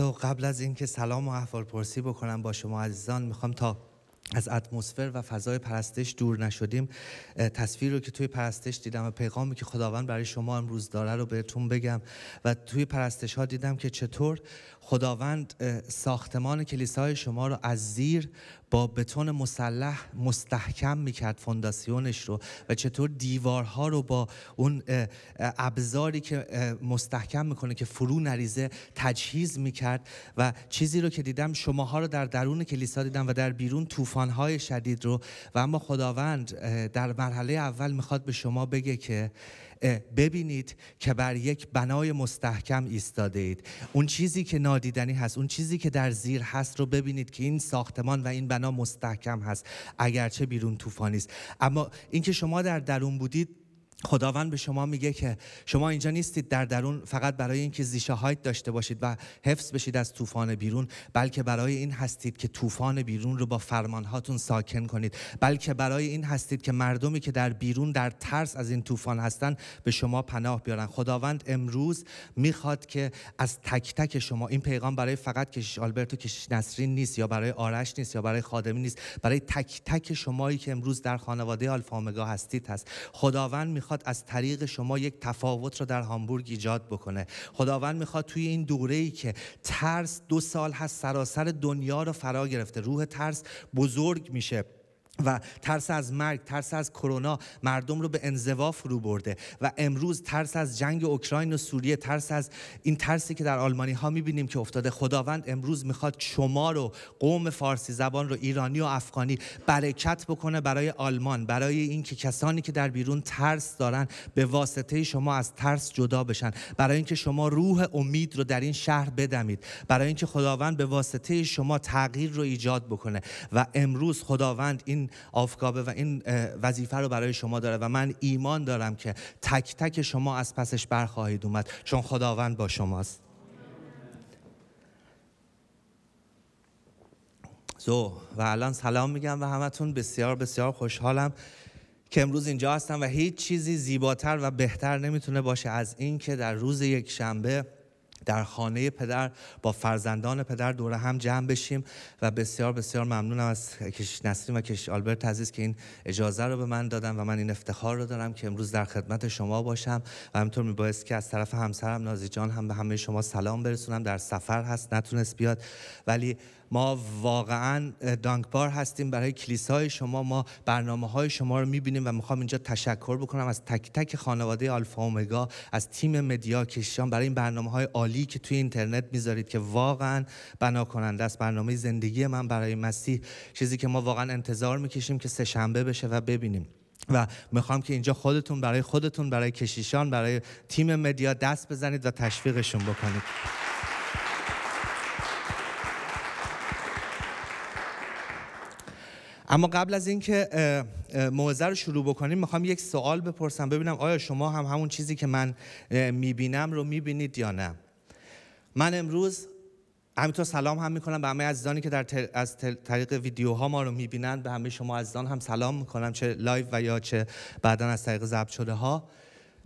تو قبل از اینکه سلام و احوال پرسی بکنم با شما عزیزان میخوام تا از اتمسفر و فضای پرستش دور نشدیم تصویر رو که توی پرستش دیدم و پیغامی که خداوند برای شما امروز داره رو بهتون بگم و توی پرستش ها دیدم که چطور خداوند ساختمان کلیسای شما رو از زیر با بتون مسلح مستحکم میکرد فونداسیونش رو و چطور دیوارها رو با اون ابزاری که مستحکم میکنه که فرو نریزه تجهیز میکرد و چیزی رو که دیدم شماها رو در درون کلیسا دیدم و در بیرون طوفانهای شدید رو و اما خداوند در مرحله اول میخواد به شما بگه که ببینید که بر یک بنای مستحکم ایستاده اید اون چیزی که نادیدنی هست اون چیزی که در زیر هست رو ببینید که این ساختمان و این بنا مستحکم هست اگرچه بیرون طوفانی است اما اینکه شما در درون بودید خداوند به شما میگه که شما اینجا نیستید در درون فقط برای اینکه زیشه هایت داشته باشید و حفظ بشید از طوفان بیرون بلکه برای این هستید که طوفان بیرون رو با فرمان هاتون ساکن کنید بلکه برای این هستید که مردمی که در بیرون در ترس از این طوفان هستن به شما پناه بیارن خداوند امروز میخواد که از تک تک شما این پیغام برای فقط کشیش آلبرتو کشیش نسرین نیست یا برای آرش نیست یا برای خادمی نیست برای تک تک شمایی که امروز در خانواده آلفامگا هستید هست خداوند میخواد از طریق شما یک تفاوت رو در هامبورگ ایجاد بکنه خداوند میخواد توی این دوره ای که ترس دو سال هست سراسر دنیا رو فرا گرفته روح ترس بزرگ میشه و ترس از مرگ ترس از کرونا مردم رو به انزوا فرو برده و امروز ترس از جنگ اوکراین و سوریه ترس از این ترسی که در آلمانی ها میبینیم که افتاده خداوند امروز میخواد شما رو قوم فارسی زبان رو ایرانی و افغانی برکت بکنه برای آلمان برای اینکه کسانی که در بیرون ترس دارن به واسطه شما از ترس جدا بشن برای اینکه شما روح امید رو در این شهر بدمید برای اینکه خداوند به واسطه شما تغییر رو ایجاد بکنه و امروز خداوند این آفکابه و این وظیفه رو برای شما داره و من ایمان دارم که تک تک شما از پسش برخواهید اومد چون خداوند با شماست زو و الان سلام میگم و همتون بسیار بسیار خوشحالم که امروز اینجا هستم و هیچ چیزی زیباتر و بهتر نمیتونه باشه از این که در روز یک شنبه در خانه پدر با فرزندان پدر دوره هم جمع بشیم و بسیار بسیار ممنونم از کش نسرین و کش آلبرت عزیز که این اجازه رو به من دادن و من این افتخار رو دارم که امروز در خدمت شما باشم و همینطور میبایست که از طرف همسرم نازی جان هم به همه شما سلام برسونم در سفر هست نتونست بیاد ولی ما واقعا دانکبار هستیم برای کلیسای شما ما برنامه های شما رو میبینیم و میخوام اینجا تشکر بکنم از تک تک خانواده آلفا اومگا از تیم مدیا کشیان برای این برنامه های عالی که توی اینترنت میذارید که واقعا بنا کننده است برنامه زندگی من برای مسیح چیزی که ما واقعا انتظار میکشیم که سه شنبه بشه و ببینیم و میخوام که اینجا خودتون برای خودتون برای کشیشان برای تیم مدیا دست بزنید و تشویقشون بکنید اما قبل از اینکه موزه رو شروع بکنیم میخوام یک سوال بپرسم ببینم آیا شما هم همون چیزی که من میبینم رو میبینید یا نه من امروز همینطور سلام هم میکنم به همه عزیزانی که در از تل... طریق ویدیوها ما رو میبینند به همه شما عزیزان هم سلام میکنم چه لایو و یا چه بعدا از طریق ضبط شده ها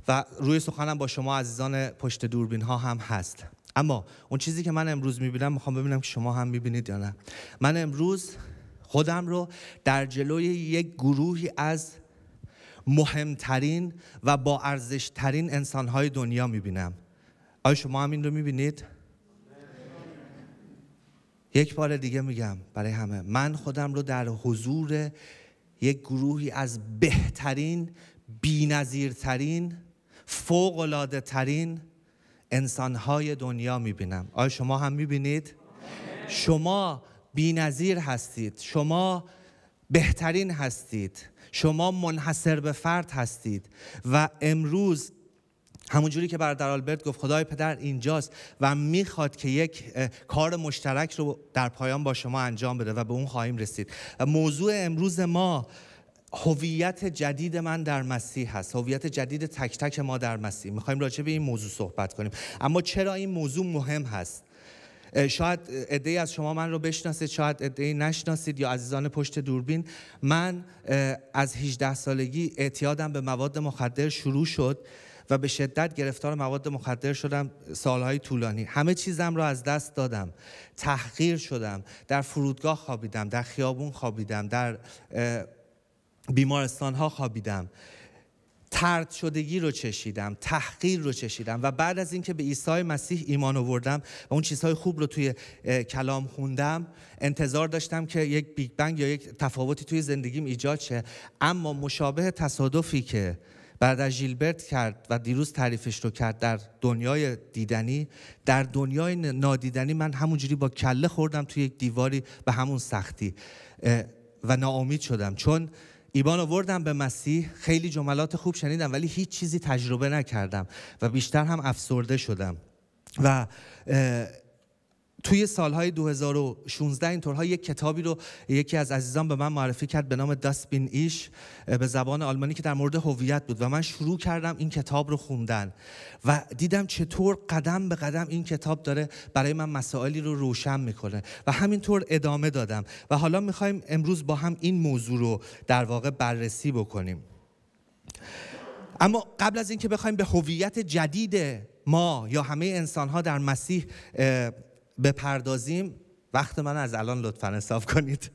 و روی سخنم با شما عزیزان پشت دوربین ها هم هست اما اون چیزی که من امروز میبینم میخوام ببینم که شما هم میبینید یا نه من امروز خودم رو در جلوی یک گروهی از مهمترین و با ارزشترین انسانهای دنیا میبینم آیا شما هم این رو میبینید؟ یک بار دیگه میگم برای همه من خودم رو در حضور یک گروهی از بهترین بینظیرترین فوقلاده ترین انسانهای دنیا میبینم آیا شما هم میبینید؟ شما بینظیر هستید شما بهترین هستید شما منحصر به فرد هستید و امروز همونجوری که برادر آلبرت گفت خدای پدر اینجاست و میخواد که یک کار مشترک رو در پایان با شما انجام بده و به اون خواهیم رسید موضوع امروز ما هویت جدید من در مسیح هست هویت جدید تک تک ما در مسیح میخوایم راجع به این موضوع صحبت کنیم اما چرا این موضوع مهم هست شاید عده از شما من رو بشناسید شاید عده نشناسید یا عزیزان پشت دوربین من از 18 سالگی اعتیادم به مواد مخدر شروع شد و به شدت گرفتار مواد مخدر شدم سالهای طولانی همه چیزم را از دست دادم تحقیر شدم در فرودگاه خوابیدم در خیابون خوابیدم در بیمارستان ها خوابیدم ترد شدگی رو چشیدم تحقیر رو چشیدم و بعد از اینکه به عیسی مسیح ایمان آوردم و اون چیزهای خوب رو توی کلام خوندم انتظار داشتم که یک بیگ بنگ یا یک تفاوتی توی زندگیم ایجاد شه اما مشابه تصادفی که برادر جیلبرت کرد و دیروز تعریفش رو کرد در دنیای دیدنی در دنیای نادیدنی من همونجوری با کله خوردم توی یک دیواری به همون سختی و ناامید شدم چون ایمان آوردم به مسیح خیلی جملات خوب شنیدم ولی هیچ چیزی تجربه نکردم و بیشتر هم افسرده شدم و توی سالهای 2016 اینطورها یک کتابی رو یکی از عزیزان به من معرفی کرد به نام داسبین ایش به زبان آلمانی که در مورد هویت بود و من شروع کردم این کتاب رو خوندن و دیدم چطور قدم به قدم این کتاب داره برای من مسائلی رو روشن میکنه و همینطور ادامه دادم و حالا میخوایم امروز با هم این موضوع رو در واقع بررسی بکنیم اما قبل از اینکه بخوایم به هویت جدید ما یا همه انسان در مسیح بپردازیم وقت من از الان لطفا حساب کنید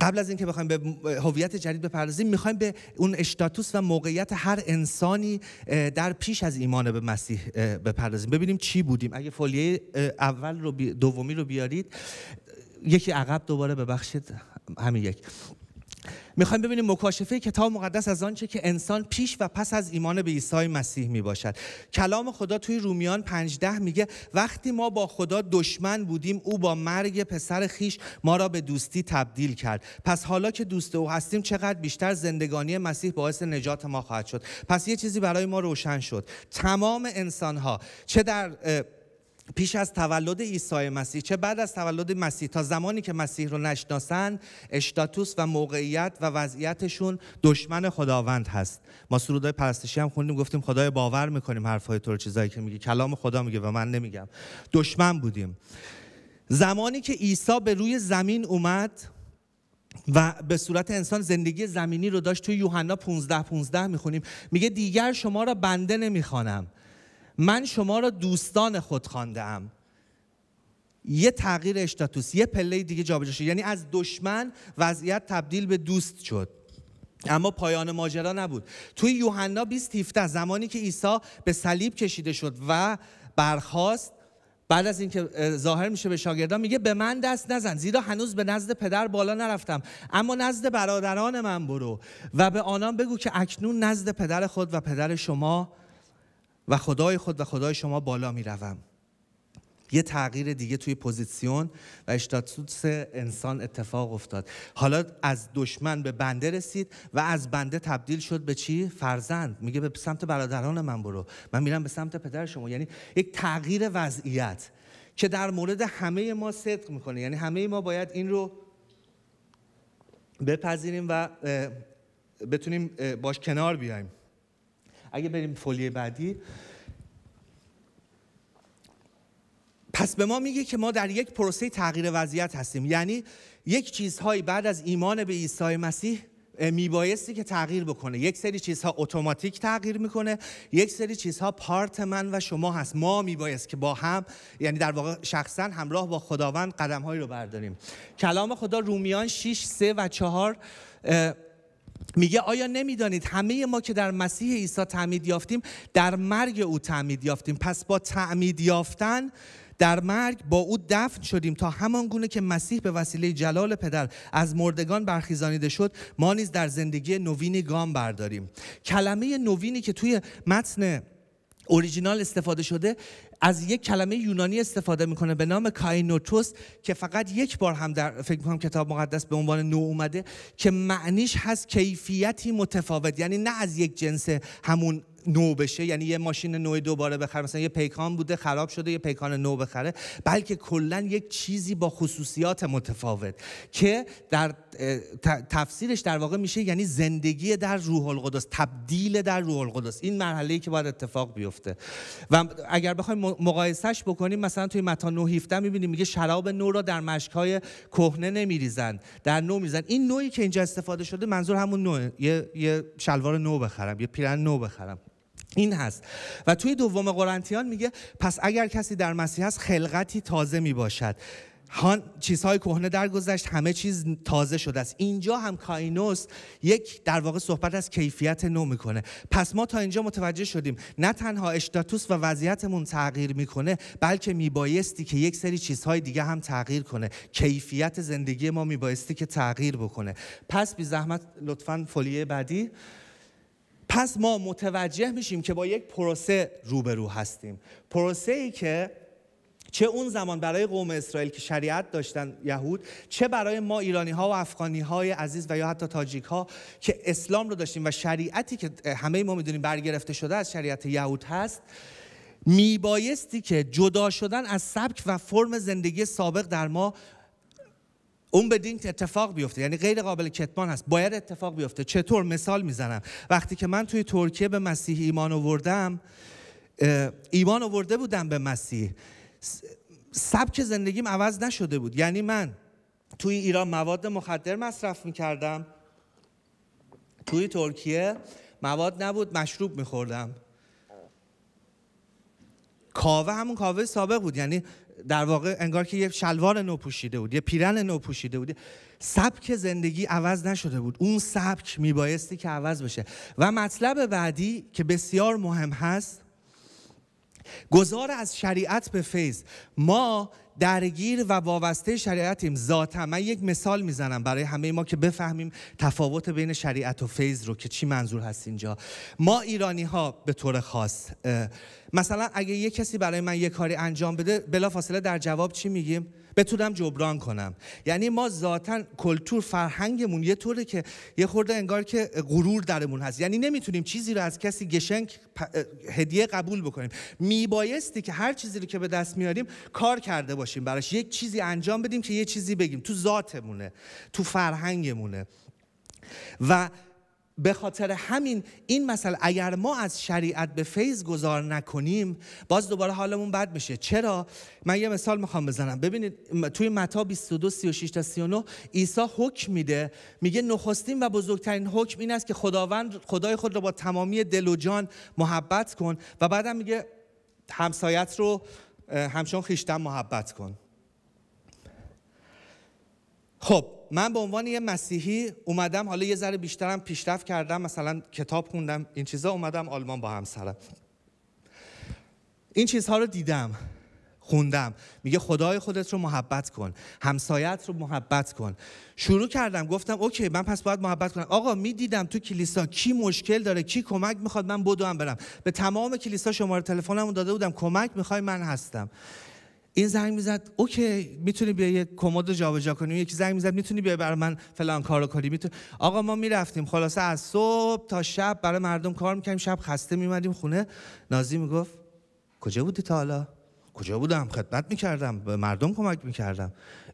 قبل از اینکه بخوایم به هویت جدید بپردازیم میخوایم به اون اشتاتوس و موقعیت هر انسانی در پیش از ایمان به مسیح بپردازیم ببینیم چی بودیم اگه فولیه اول رو دومی رو بیارید یکی عقب دوباره ببخشید همین یک میخوایم ببینیم مکاشفه کتاب مقدس از آنچه که انسان پیش و پس از ایمان به عیسی مسیح میباشد کلام خدا توی رومیان پنجده میگه وقتی ما با خدا دشمن بودیم او با مرگ پسر خیش ما را به دوستی تبدیل کرد پس حالا که دوست او هستیم چقدر بیشتر زندگانی مسیح باعث نجات ما خواهد شد پس یه چیزی برای ما روشن شد تمام انسان ها چه در پیش از تولد عیسی مسیح چه بعد از تولد مسیح تا زمانی که مسیح رو نشناسند اشتاتوس و موقعیت و وضعیتشون دشمن خداوند هست ما سرودای پرستشی هم خوندیم گفتیم خدای باور میکنیم حرفای تو چیزایی که میگه کلام خدا میگه و من نمیگم دشمن بودیم زمانی که عیسی به روی زمین اومد و به صورت انسان زندگی زمینی رو داشت توی یوحنا 15 15 میخونیم میگه دیگر شما را بنده نمیخوانم من شما را دوستان خود خواندم یه تغییر اشتاتوس یه پله دیگه جابجا شد یعنی از دشمن وضعیت تبدیل به دوست شد اما پایان ماجرا نبود توی یوحنا 2017 زمانی که عیسی به صلیب کشیده شد و برخاست بعد از اینکه ظاهر میشه به شاگردان میگه به من دست نزن زیرا هنوز به نزد پدر بالا نرفتم اما نزد برادران من برو و به آنان بگو که اکنون نزد پدر خود و پدر شما و خدای خود و خدای شما بالا می روم. یه تغییر دیگه توی پوزیسیون و اشتاتوس انسان اتفاق افتاد حالا از دشمن به بنده رسید و از بنده تبدیل شد به چی فرزند میگه به سمت برادران من برو من میرم به سمت پدر شما یعنی یک تغییر وضعیت که در مورد همه ما صدق میکنه یعنی همه ما باید این رو بپذیریم و بتونیم باش کنار بیایم اگه بریم فولیه بعدی پس به ما میگه که ما در یک پروسه تغییر وضعیت هستیم یعنی یک چیزهایی بعد از ایمان به عیسی مسیح میبایستی که تغییر بکنه یک سری چیزها اتوماتیک تغییر میکنه یک سری چیزها پارت من و شما هست ما میبایست که با هم یعنی در واقع شخصا همراه با خداوند قدمهایی رو برداریم کلام خدا رومیان 6 3 و 4 میگه آیا نمیدانید همه ما که در مسیح عیسی تعمید یافتیم در مرگ او تعمید یافتیم پس با تعمید یافتن در مرگ با او دفن شدیم تا همان گونه که مسیح به وسیله جلال پدر از مردگان برخیزانیده شد ما نیز در زندگی نوینی گام برداریم کلمه نوینی که توی متن اوریجینال استفاده شده از یک کلمه یونانی استفاده میکنه به نام کاینوتوس که فقط یک بار هم در فکر میکنم کتاب مقدس به عنوان نو اومده که معنیش هست کیفیتی متفاوت یعنی نه از یک جنس همون نو بشه یعنی یه ماشین نو دوباره بخره مثلا یه پیکان بوده خراب شده یه پیکان نو بخره بلکه کلا یک چیزی با خصوصیات متفاوت که در تفسیرش در واقع میشه یعنی زندگی در روح القدس تبدیل در روح القدس این مرحله ای که باید اتفاق بیفته و اگر بخوایم مقایسهش بکنیم مثلا توی متا 17 میبینیم میگه شراب نو را در مشکهای کهنه نمیریزن در نو میریزن این نوعی که اینجا استفاده شده منظور همون نوع یه, شلوار نو بخرم یه پیرن نو بخرم این هست و توی دوم قرنتیان میگه پس اگر کسی در مسیح است خلقتی تازه میباشد هان چیزهای کهنه درگذشت همه چیز تازه شده است اینجا هم کاینوس یک در واقع صحبت از کیفیت نو میکنه پس ما تا اینجا متوجه شدیم نه تنها اشتاتوس و وضعیتمون تغییر میکنه بلکه میبایستی که یک سری چیزهای دیگه هم تغییر کنه کیفیت زندگی ما میبایستی که تغییر بکنه پس بی زحمت لطفا فولیه بعدی پس ما متوجه میشیم که با یک پروسه روبرو هستیم پروسه ای که چه اون زمان برای قوم اسرائیل که شریعت داشتن یهود چه برای ما ایرانی ها و افغانی های عزیز و یا حتی تاجیک ها که اسلام رو داشتیم و شریعتی که همه ما میدونیم برگرفته شده از شریعت یهود هست میبایستی که جدا شدن از سبک و فرم زندگی سابق در ما اون دین اتفاق بیفته یعنی غیر قابل کتمان هست باید اتفاق بیفته چطور مثال میزنم وقتی که من توی ترکیه به مسیح ایمان آوردم ایمان آورده بودم به مسیح سبک زندگیم عوض نشده بود یعنی من توی ایران مواد مخدر مصرف میکردم توی ترکیه مواد نبود مشروب میخوردم کاوه همون کاوه سابق بود یعنی در واقع انگار که یه شلوار نو پوشیده بود یه پیرن نو پوشیده بود سبک زندگی عوض نشده بود اون سبک میبایستی که عوض بشه و مطلب بعدی که بسیار مهم هست گذار از شریعت به فیض ما درگیر و وابسته شریعتیم ذاتا من یک مثال میزنم برای همه ما که بفهمیم تفاوت بین شریعت و فیض رو که چی منظور هست اینجا ما ایرانی ها به طور خاص مثلا اگه یک کسی برای من یک کاری انجام بده بلا فاصله در جواب چی میگیم بتونم جبران کنم یعنی ما ذاتا کلتور فرهنگمون یه طوره که یه خورده انگار که غرور درمون هست یعنی نمیتونیم چیزی رو از کسی گشنگ هدیه قبول بکنیم میبایستی که هر چیزی رو که به دست میاریم کار کرده باشیم براش یک چیزی انجام بدیم که یه چیزی بگیم تو ذاتمونه تو فرهنگمونه و به خاطر همین این مثل اگر ما از شریعت به فیض گذار نکنیم باز دوباره حالمون بد میشه چرا من یه مثال میخوام بزنم ببینید توی متا 22 36 تا 39 عیسی حکم میده میگه نخستین و بزرگترین حکم این است که خداوند خدای خود را با تمامی دل و جان محبت کن و بعدم میگه همسایت رو همچون خیشتن محبت کن خب من به عنوان یه مسیحی اومدم حالا یه ذره بیشترم پیشرفت کردم مثلا کتاب خوندم این چیزا اومدم آلمان با همسرم این چیزها رو دیدم خوندم میگه خدای خودت رو محبت کن همسایت رو محبت کن شروع کردم گفتم اوکی من پس باید محبت کنم آقا میدیدم تو کلیسا کی مشکل داره کی کمک میخواد من بدوم برم به تمام کلیسا شماره تلفنمو داده بودم کمک میخوای من هستم این زنگ میزد اوکی میتونی بیا یه کمد جابجا کنیم یکی زنگ میزد میتونی بیا برای من فلان کارو کنی میتونی آقا ما میرفتیم خلاصه از صبح تا شب برای مردم کار میکنیم شب خسته میمدیم خونه نازی میگفت کجا بودی تا حالا کجا بودم خدمت میکردم به مردم کمک میکردم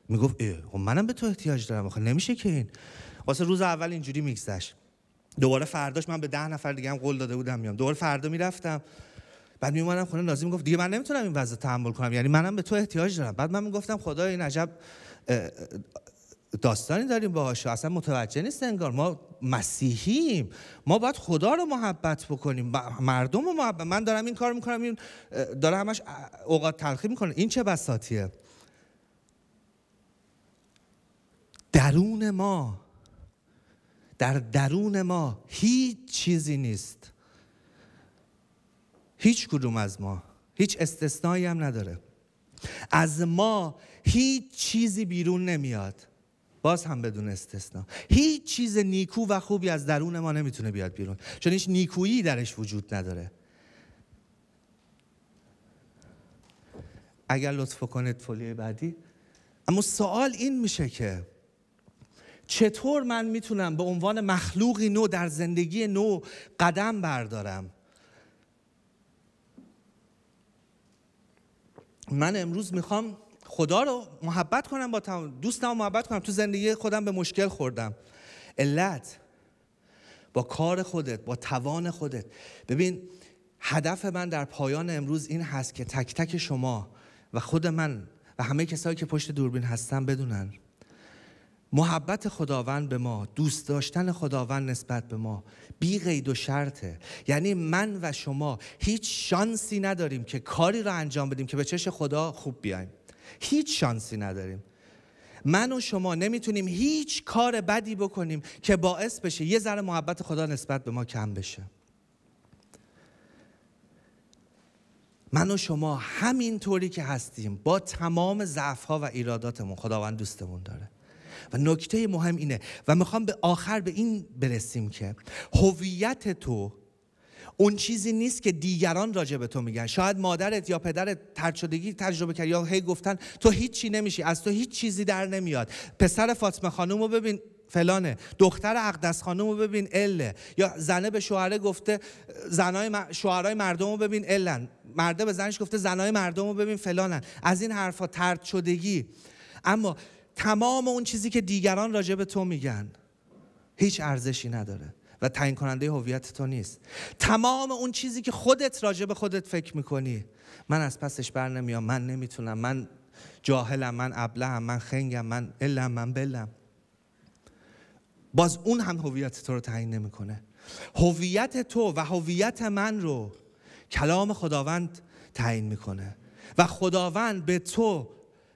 میگفت خب منم به تو احتیاج دارم آخه نمیشه که این واسه روز اول اینجوری میگذشت دوباره فرداش من به ده نفر دیگه هم قول داده بودم میام دوباره فردا میرفتم بعد می خونه نازی میگفت دیگه من نمیتونم این وضع تحمل کنم یعنی منم به تو احتیاج دارم بعد من میگفتم خدای این عجب داستانی داریم باهاش اصلا متوجه نیست انگار ما مسیحیم ما باید خدا رو محبت بکنیم مردم رو محبت من دارم این کار میکنم این داره همش اوقات تلخی میکنه این چه بساتیه درون ما در درون ما هیچ چیزی نیست هیچ کدوم از ما هیچ استثنایی هم نداره از ما هیچ چیزی بیرون نمیاد باز هم بدون استثنا هیچ چیز نیکو و خوبی از درون ما نمیتونه بیاد بیرون چون هیچ نیکویی درش وجود نداره اگر لطف کنید فولیه بعدی اما سوال این میشه که چطور من میتونم به عنوان مخلوقی نو در زندگی نو قدم بردارم من امروز میخوام خدا رو محبت کنم با تمام دوستم محبت کنم تو زندگی خودم به مشکل خوردم علت با کار خودت با توان خودت ببین هدف من در پایان امروز این هست که تک تک شما و خود من و همه کسایی که پشت دوربین هستن بدونن محبت خداوند به ما دوست داشتن خداوند نسبت به ما بی قید و شرطه یعنی من و شما هیچ شانسی نداریم که کاری را انجام بدیم که به چش خدا خوب بیایم هیچ شانسی نداریم من و شما نمیتونیم هیچ کار بدی بکنیم که باعث بشه یه ذره محبت خدا نسبت به ما کم بشه من و شما همین طوری که هستیم با تمام ضعف‌ها و ایراداتمون خداوند دوستمون داره و نکته مهم اینه و میخوام به آخر به این برسیم که هویت تو اون چیزی نیست که دیگران راجع به تو میگن شاید مادرت یا پدرت ترچدگی تجربه کرد یا هی گفتن تو هیچی نمیشی از تو هیچ چیزی در نمیاد پسر فاطمه خانم رو ببین فلانه دختر اقدس خانم رو ببین اله یا زنه به شوهره گفته زنای شوهرای مردم رو ببین الن مرده به زنش گفته زنای مردم رو ببین فلانن از این حرفا ترد شدگی اما تمام اون چیزی که دیگران راجع به تو میگن هیچ ارزشی نداره و تعیین کننده هویت تو نیست تمام اون چیزی که خودت راجع به خودت فکر میکنی من از پسش بر نمیام من نمیتونم من جاهلم من ابلهم من خنگم من علم من بلم باز اون هم هویت تو رو تعیین نمیکنه هویت تو و هویت من رو کلام خداوند تعیین میکنه و خداوند به تو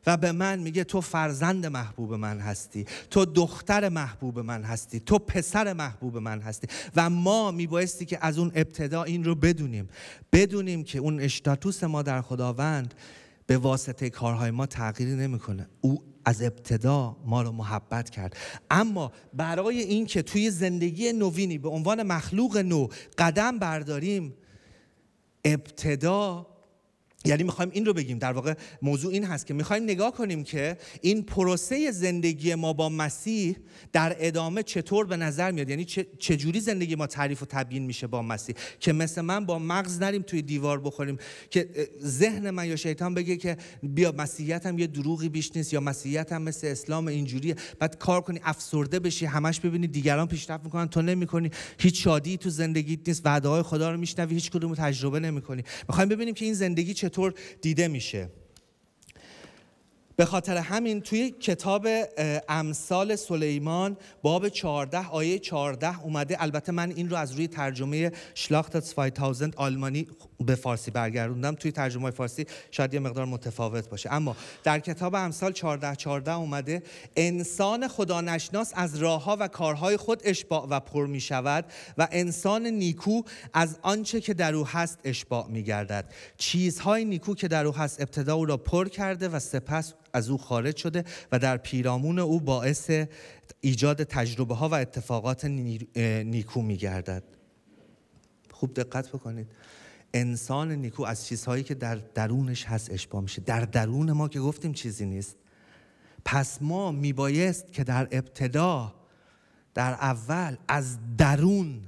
و به من میگه تو فرزند محبوب من هستی تو دختر محبوب من هستی تو پسر محبوب من هستی و ما میبایستی که از اون ابتدا این رو بدونیم بدونیم که اون اشتاتوس ما در خداوند به واسطه کارهای ما تغییری نمیکنه او از ابتدا ما رو محبت کرد اما برای اینکه توی زندگی نوینی به عنوان مخلوق نو قدم برداریم ابتدا یعنی میخوایم این رو بگیم در واقع موضوع این هست که میخوایم نگاه کنیم که این پروسه زندگی ما با مسیح در ادامه چطور به نظر میاد یعنی چجوری زندگی ما تعریف و تبیین میشه با مسیح که مثل من با مغز نریم توی دیوار بخوریم که ذهن من یا شیطان بگه که بیا مسیحیت هم یه دروغی بیش نیست یا مسیحیت هم مثل اسلام اینجوریه بعد کار کنی افسرده بشی همش ببینی دیگران پیشرفت میکنن تو نمیکنی هیچ شادی تو زندگیت نیست وعده های خدا رو میشنوی هیچ کدوم تجربه نمیکنی میخوایم ببینیم که این زندگی چطور دیده میشه به خاطر همین توی کتاب امثال سلیمان باب 14 آیه 14 اومده البته من این رو از روی ترجمه شلاخت 2000 آلمانی به فارسی برگردوندم توی ترجمه فارسی شاید یه مقدار متفاوت باشه اما در کتاب امثال 14 14 اومده انسان خدا نشناس از راهها و کارهای خود اشباع و پر می شود و انسان نیکو از آنچه که در او هست اشباع می گردد چیزهای نیکو که در او هست ابتدا او را پر کرده و سپس از او خارج شده و در پیرامون او باعث ایجاد تجربه ها و اتفاقات نیکو می گردد خوب دقت بکنید انسان نیکو از چیزهایی که در درونش هست اشباه میشه در درون ما که گفتیم چیزی نیست پس ما میبایست که در ابتدا در اول از درون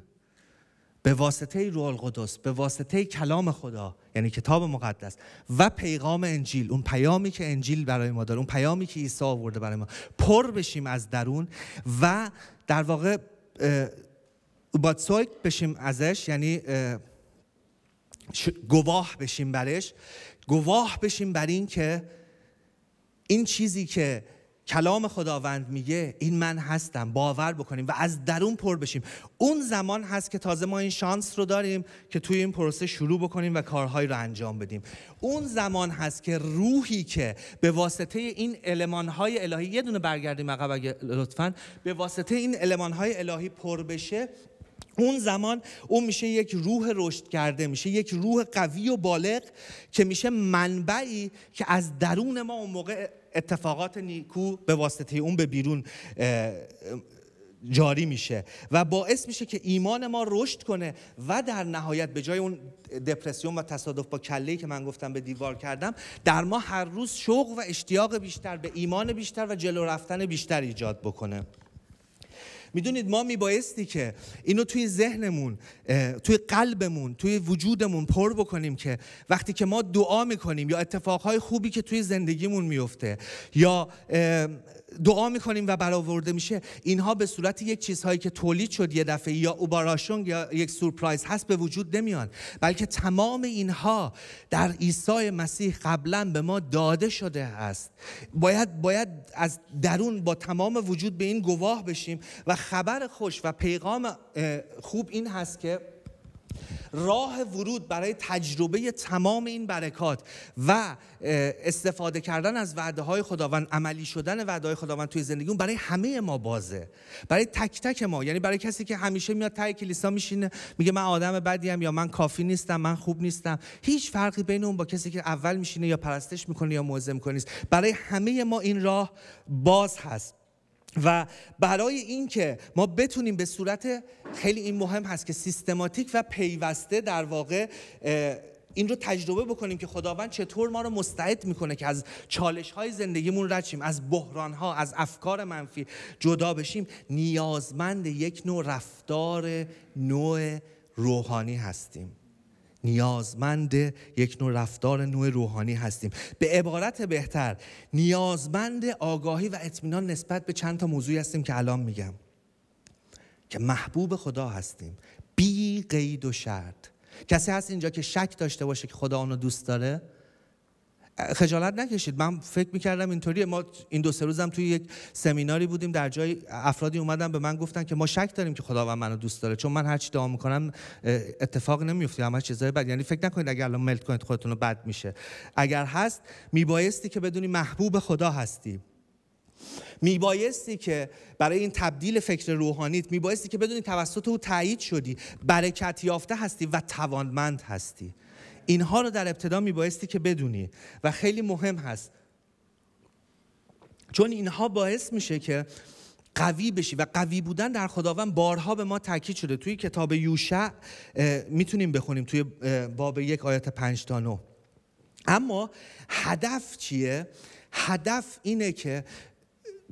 به واسطه روح القدس به واسطه کلام خدا یعنی کتاب مقدس و پیغام انجیل اون پیامی که انجیل برای ما داره اون پیامی که عیسی آورده برای ما پر بشیم از درون و در واقع باتسویک بشیم ازش یعنی گواه بشیم برش گواه بشیم بر این که این چیزی که کلام خداوند میگه این من هستم باور بکنیم و از درون پر بشیم اون زمان هست که تازه ما این شانس رو داریم که توی این پروسه شروع بکنیم و کارهایی رو انجام بدیم اون زمان هست که روحی که به واسطه این المانهای الهی یه دونه برگردیم عقب اگه لطفا به واسطه این المانهای الهی پر بشه اون زمان اون میشه یک روح رشد کرده میشه یک روح قوی و بالغ که میشه منبعی که از درون ما اون موقع اتفاقات نیکو به واسطه اون به بیرون جاری میشه و باعث میشه که ایمان ما رشد کنه و در نهایت به جای اون دپرسیون و تصادف با کله‌ای که من گفتم به دیوار کردم در ما هر روز شوق و اشتیاق بیشتر به ایمان بیشتر و جلو رفتن بیشتر ایجاد بکنه میدونید ما میبایستی که اینو توی ذهنمون توی قلبمون توی وجودمون پر بکنیم که وقتی که ما دعا میکنیم یا اتفاقهای خوبی که توی زندگیمون میفته یا دعا میکنیم و برآورده میشه اینها به صورت یک چیزهایی که تولید شد یه دفعه یا اوباراشونگ یا یک سورپرایز هست به وجود نمیان بلکه تمام اینها در عیسی مسیح قبلا به ما داده شده است باید باید از درون با تمام وجود به این گواه بشیم و خبر خوش و پیغام خوب این هست که راه ورود برای تجربه تمام این برکات و استفاده کردن از وعده های خداوند عملی شدن وعده های خداوند توی اون برای همه ما بازه برای تک تک ما یعنی برای کسی که همیشه میاد تای کلیسا میشینه میگه من آدم بدیم یا من کافی نیستم من خوب نیستم هیچ فرقی بین اون با کسی که اول میشینه یا پرستش میکنه یا موعظه میکنه برای همه ما این راه باز هست و برای اینکه ما بتونیم به صورت خیلی این مهم هست که سیستماتیک و پیوسته در واقع این رو تجربه بکنیم که خداوند چطور ما رو مستعد میکنه که از چالش های زندگیمون رد از بحران ها از افکار منفی جدا بشیم نیازمند یک نوع رفتار نوع روحانی هستیم نیازمند یک نوع رفتار نوع روحانی هستیم به عبارت بهتر نیازمند آگاهی و اطمینان نسبت به چند تا موضوعی هستیم که الان میگم که محبوب خدا هستیم بی قید و شرط کسی هست اینجا که شک داشته باشه که خدا اونو دوست داره خجالت نکشید من فکر میکردم اینطوریه ما این دو سه روزم توی یک سمیناری بودیم در جای افرادی اومدن به من گفتن که ما شک داریم که خداوند منو دوست داره چون من هر چی دعا میکنم اتفاق نمیفته همه چیزای بد یعنی فکر نکنید اگر الان ملت کنید خودتون رو بد میشه اگر هست میبایستی که بدونی محبوب خدا هستی میبایستی که برای این تبدیل فکر روحانیت میبایستی که بدونی توسط او تایید شدی برکت یافته هستی و توانمند هستی اینها رو در ابتدا میبایستی که بدونی و خیلی مهم هست چون اینها باعث میشه که قوی بشی و قوی بودن در خداوند بارها به ما تاکید شده توی کتاب یوشع میتونیم بخونیم توی باب یک آیت پنج تا نو اما هدف چیه؟ هدف اینه که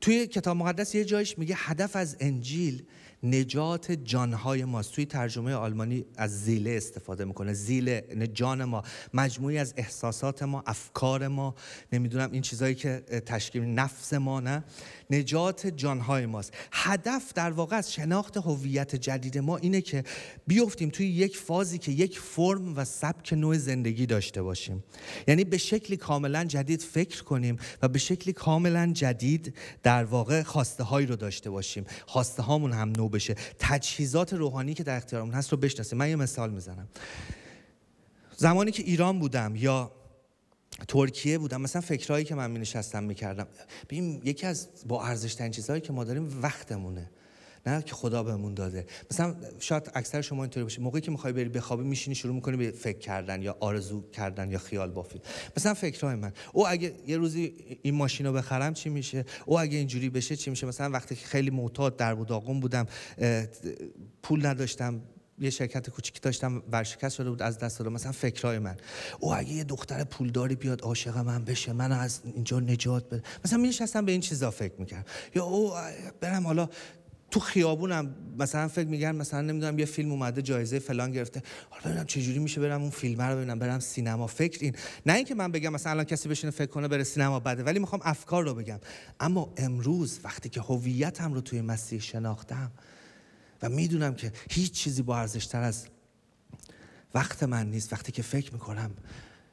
توی کتاب مقدس یه جایش میگه هدف از انجیل نجات جانهای ما توی ترجمه آلمانی از زیله استفاده میکنه زیله یعنی جان ما مجموعی از احساسات ما افکار ما نمیدونم این چیزایی که تشکیل نفس ما نه نجات جانهای ماست هدف در واقع از شناخت هویت جدید ما اینه که بیفتیم توی یک فازی که یک فرم و سبک نوع زندگی داشته باشیم یعنی به شکلی کاملا جدید فکر کنیم و به شکلی کاملا جدید در واقع خواسته هایی رو داشته باشیم خواسته هامون هم بشه تجهیزات روحانی که در اختیارمون هست رو بشناسیم من یه مثال میزنم زمانی که ایران بودم یا ترکیه بودم مثلا فکرهایی که من می نشستم می یکی از با ارزش چیزهایی که ما داریم وقتمونه نه که خدا بهمون داده مثلا شاید اکثر شما اینطوری باشه موقعی که میخوای بری بخوابی میشینی شروع میکنی به فکر کردن یا آرزو کردن یا خیال بافی مثلا فکرهای من او اگه یه روزی این ماشین رو بخرم چی میشه او اگه اینجوری بشه چی میشه مثلا وقتی که خیلی معتاد در و بودم پول نداشتم یه شرکت کوچیکی داشتم ورشکست شده بود از دست دادم مثلا فکرای من او اگه یه دختر پولداری بیاد عاشق من بشه من از اینجا نجات بده مثلا میشستم به این چیزا فکر میکردم یا او برم حالا تو خیابونم مثلا فکر میگن مثلا نمیدونم یه فیلم اومده جایزه فلان گرفته حالا ببینم چه جوری میشه برم اون فیلم رو ببینم برم سینما فکر این نه اینکه من بگم مثلا الان کسی بشینه فکر کنه بره سینما بده ولی میخوام افکار رو بگم اما امروز وقتی که هویتم رو توی مسیح شناختم و میدونم که هیچ چیزی با تر از وقت من نیست وقتی که فکر میکنم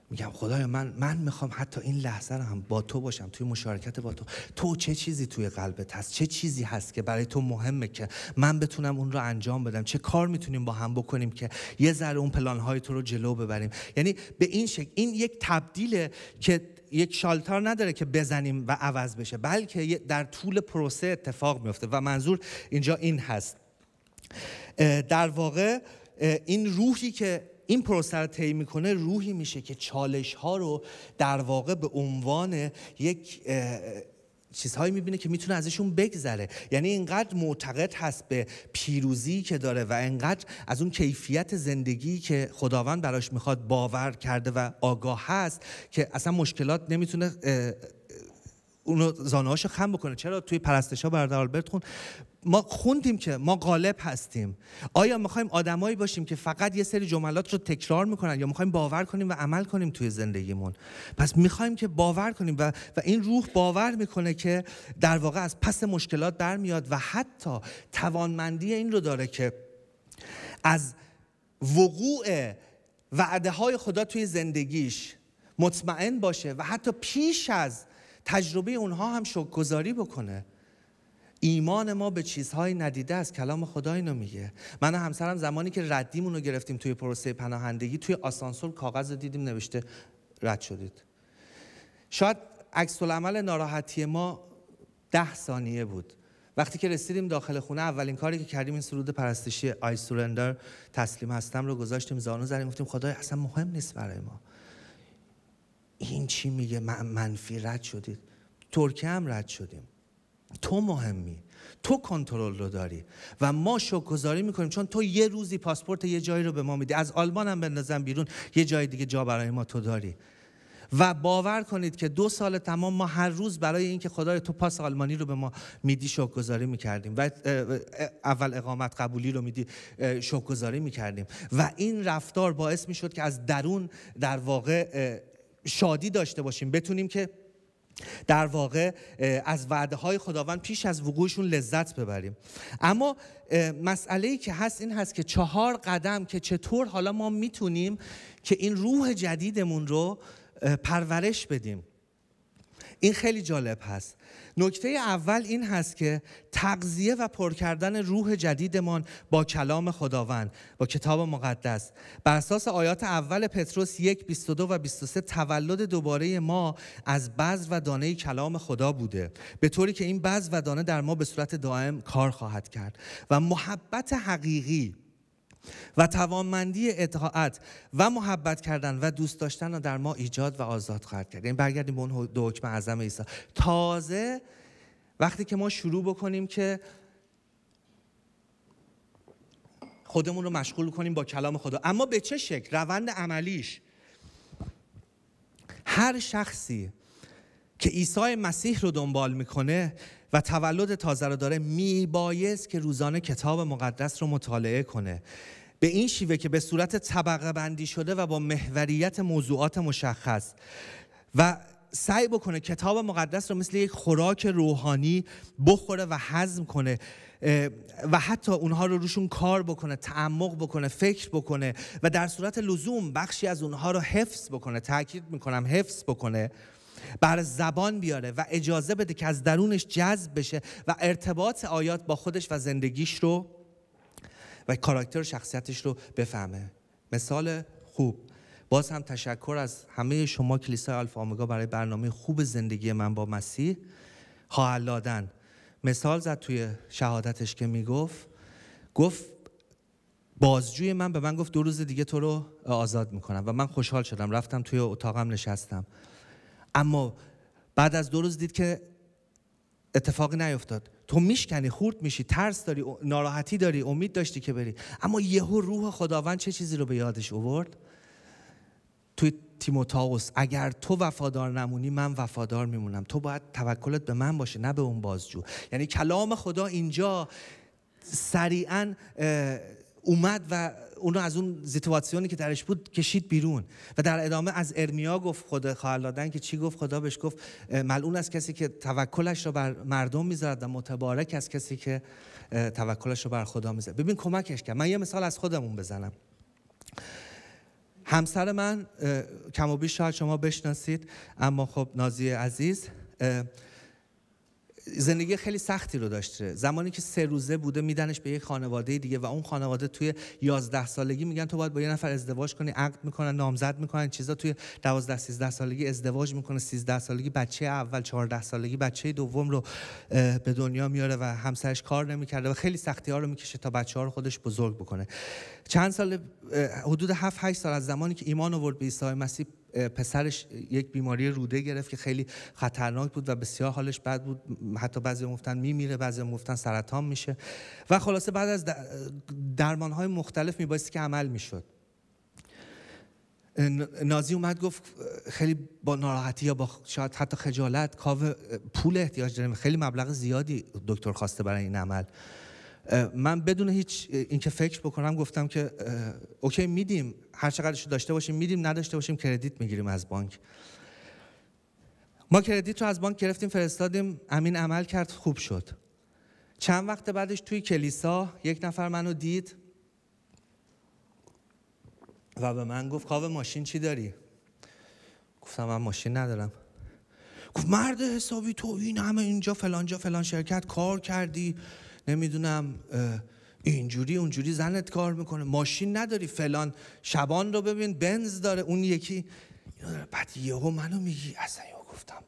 میگم خدایا من من میخوام حتی این لحظه رو هم با تو باشم توی مشارکت با تو تو چه چیزی توی قلبت هست چه چیزی هست که برای تو مهمه که من بتونم اون رو انجام بدم چه کار میتونیم با هم بکنیم که یه ذره اون های تو رو جلو ببریم یعنی به این شکل این یک تبدیله که یک شالتار نداره که بزنیم و عوض بشه بلکه در طول پروسه اتفاق میفته و منظور اینجا این هست در واقع این روحی که این پروسه رو طی میکنه روحی میشه که چالش ها رو در واقع به عنوان یک چیزهایی میبینه که میتونه ازشون بگذره یعنی اینقدر معتقد هست به پیروزی که داره و اینقدر از اون کیفیت زندگی که خداوند براش میخواد باور کرده و آگاه هست که اصلا مشکلات نمیتونه اونو رو خم بکنه چرا توی ها برادر آلبرت خون ما خوندیم که ما غالب هستیم آیا میخوایم آدمایی باشیم که فقط یه سری جملات رو تکرار میکنن یا میخوایم باور کنیم و عمل کنیم توی زندگیمون پس میخوایم که باور کنیم و, این روح باور میکنه که در واقع از پس مشکلات برمیاد و حتی توانمندی این رو داره که از وقوع وعده های خدا توی زندگیش مطمئن باشه و حتی پیش از تجربه اونها هم شکرگزاری بکنه ایمان ما به چیزهای ندیده است کلام خدا اینو میگه من و همسرم زمانی که ردیمون رو گرفتیم توی پروسه پناهندگی توی آسانسور کاغذ دیدیم نوشته رد شدید شاید عکس عمل ناراحتی ما ده ثانیه بود وقتی که رسیدیم داخل خونه اولین کاری که کردیم این سرود پرستشی آی سورندر تسلیم هستم رو گذاشتیم زانو زدیم گفتیم خدای اصلا مهم نیست برای ما این چی میگه منفی رد شدید ترکیه هم رد شدیم تو مهمی تو کنترل رو داری و ما شکرگزاری میکنیم چون تو یه روزی پاسپورت یه جایی رو به ما میدی از آلمان هم بندازن بیرون یه جای دیگه جا برای ما تو داری و باور کنید که دو سال تمام ما هر روز برای اینکه خدای تو پاس آلمانی رو به ما میدی شکرگزاری میکردیم و اول اقامت قبولی رو میدی شکرگزاری میکردیم و این رفتار باعث میشد که از درون در واقع شادی داشته باشیم بتونیم که در واقع از وعده های خداوند پیش از وقوعشون لذت ببریم اما مسئله ای که هست این هست که چهار قدم که چطور حالا ما میتونیم که این روح جدیدمون رو پرورش بدیم این خیلی جالب هست نکته اول این هست که تغذیه و پر کردن روح جدیدمان با کلام خداوند با کتاب مقدس بر اساس آیات اول پتروس یک 22 و 23 تولد دوباره ما از بذر و دانه کلام خدا بوده به طوری که این بذر و دانه در ما به صورت دائم کار خواهد کرد و محبت حقیقی و توانمندی اطاعت و محبت کردن و دوست داشتن را در ما ایجاد و آزاد خواهد کرد یعنی برگردیم به اون دو حکم اعظم عیسی تازه وقتی که ما شروع بکنیم که خودمون رو مشغول کنیم با کلام خدا اما به چه شکل روند عملیش هر شخصی که عیسی مسیح رو دنبال میکنه و تولد تازه رو داره میبایست که روزانه کتاب مقدس رو مطالعه کنه به این شیوه که به صورت طبقه بندی شده و با محوریت موضوعات مشخص و سعی بکنه کتاب مقدس رو مثل یک خوراک روحانی بخوره و هضم کنه و حتی اونها رو روشون کار بکنه تعمق بکنه فکر بکنه و در صورت لزوم بخشی از اونها رو حفظ بکنه تاکید میکنم حفظ بکنه بر زبان بیاره و اجازه بده که از درونش جذب بشه و ارتباط آیات با خودش و زندگیش رو و کاراکتر شخصیتش رو بفهمه مثال خوب باز هم تشکر از همه شما کلیسای آلفا آمگا برای برنامه خوب زندگی من با مسیح خواهلادن مثال زد توی شهادتش که میگفت گفت بازجوی من به من گفت دو روز دیگه تو رو آزاد میکنم و من خوشحال شدم رفتم توی اتاقم نشستم اما بعد از دو روز دید که اتفاقی نیفتاد تو میشکنی خورد میشی ترس داری ناراحتی داری امید داشتی که بری اما یهو روح خداوند چه چیزی رو به یادش آورد توی تیموتائوس اگر تو وفادار نمونی من وفادار میمونم تو باید توکلت به من باشه نه به اون بازجو یعنی کلام خدا اینجا سریعا اومد و اونو از اون سیتواسیونی که درش بود کشید بیرون و در ادامه از ارمیا گفت خدا خواهر دادن که چی گفت خدا بهش گفت ملعون از کسی که توکلش رو بر مردم میذارد و متبارک از کسی که توکلش رو بر خدا میذارد ببین کمکش کرد من یه مثال از خودمون بزنم همسر من کم و بیش شاید شما بشناسید اما خب نازی عزیز زندگی خیلی سختی رو داشته زمانی که سه روزه بوده میدنش به یه خانواده دیگه و اون خانواده توی 11 سالگی میگن تو باید با یه نفر ازدواج کنی عقد میکنن نامزد میکنن چیزا توی 12 13 سالگی ازدواج میکنه 13 سالگی بچه اول 14 سالگی بچه دوم رو به دنیا میاره و همسرش کار نمیکرده و خیلی سختی ها رو میکشه تا بچه ها رو خودش بزرگ بکنه چند سال حدود 7 8 سال از زمانی که ایمان آورد به عیسی مسیح پسرش یک بیماری روده گرفت که خیلی خطرناک بود و بسیار حالش بد بود حتی بعضی گفتن میمیره بعضی گفتن سرطان میشه و خلاصه بعد از های مختلف میبایستی که عمل میشد نازی اومد گفت خیلی با ناراحتی یا با شاید حتی خجالت کاو پول احتیاج داریم خیلی مبلغ زیادی دکتر خواسته برای این عمل من بدون هیچ اینکه فکر بکنم گفتم که اوکی میدیم هر چقدرش داشته باشیم میدیم نداشته باشیم کردیت میگیریم از بانک ما کردیت رو از بانک گرفتیم فرستادیم امین عمل کرد خوب شد چند وقت بعدش توی کلیسا یک نفر منو دید و به من گفت کاوه ماشین چی داری؟ گفتم من ماشین ندارم گفت مرد حسابی تو این همه اینجا فلانجا فلان شرکت کار کردی نمیدونم اینجوری اونجوری زنت کار میکنه ماشین نداری فلان شبان رو ببین بنز داره اون یکی بعد یهو منو میگی اصلا یهو گفتم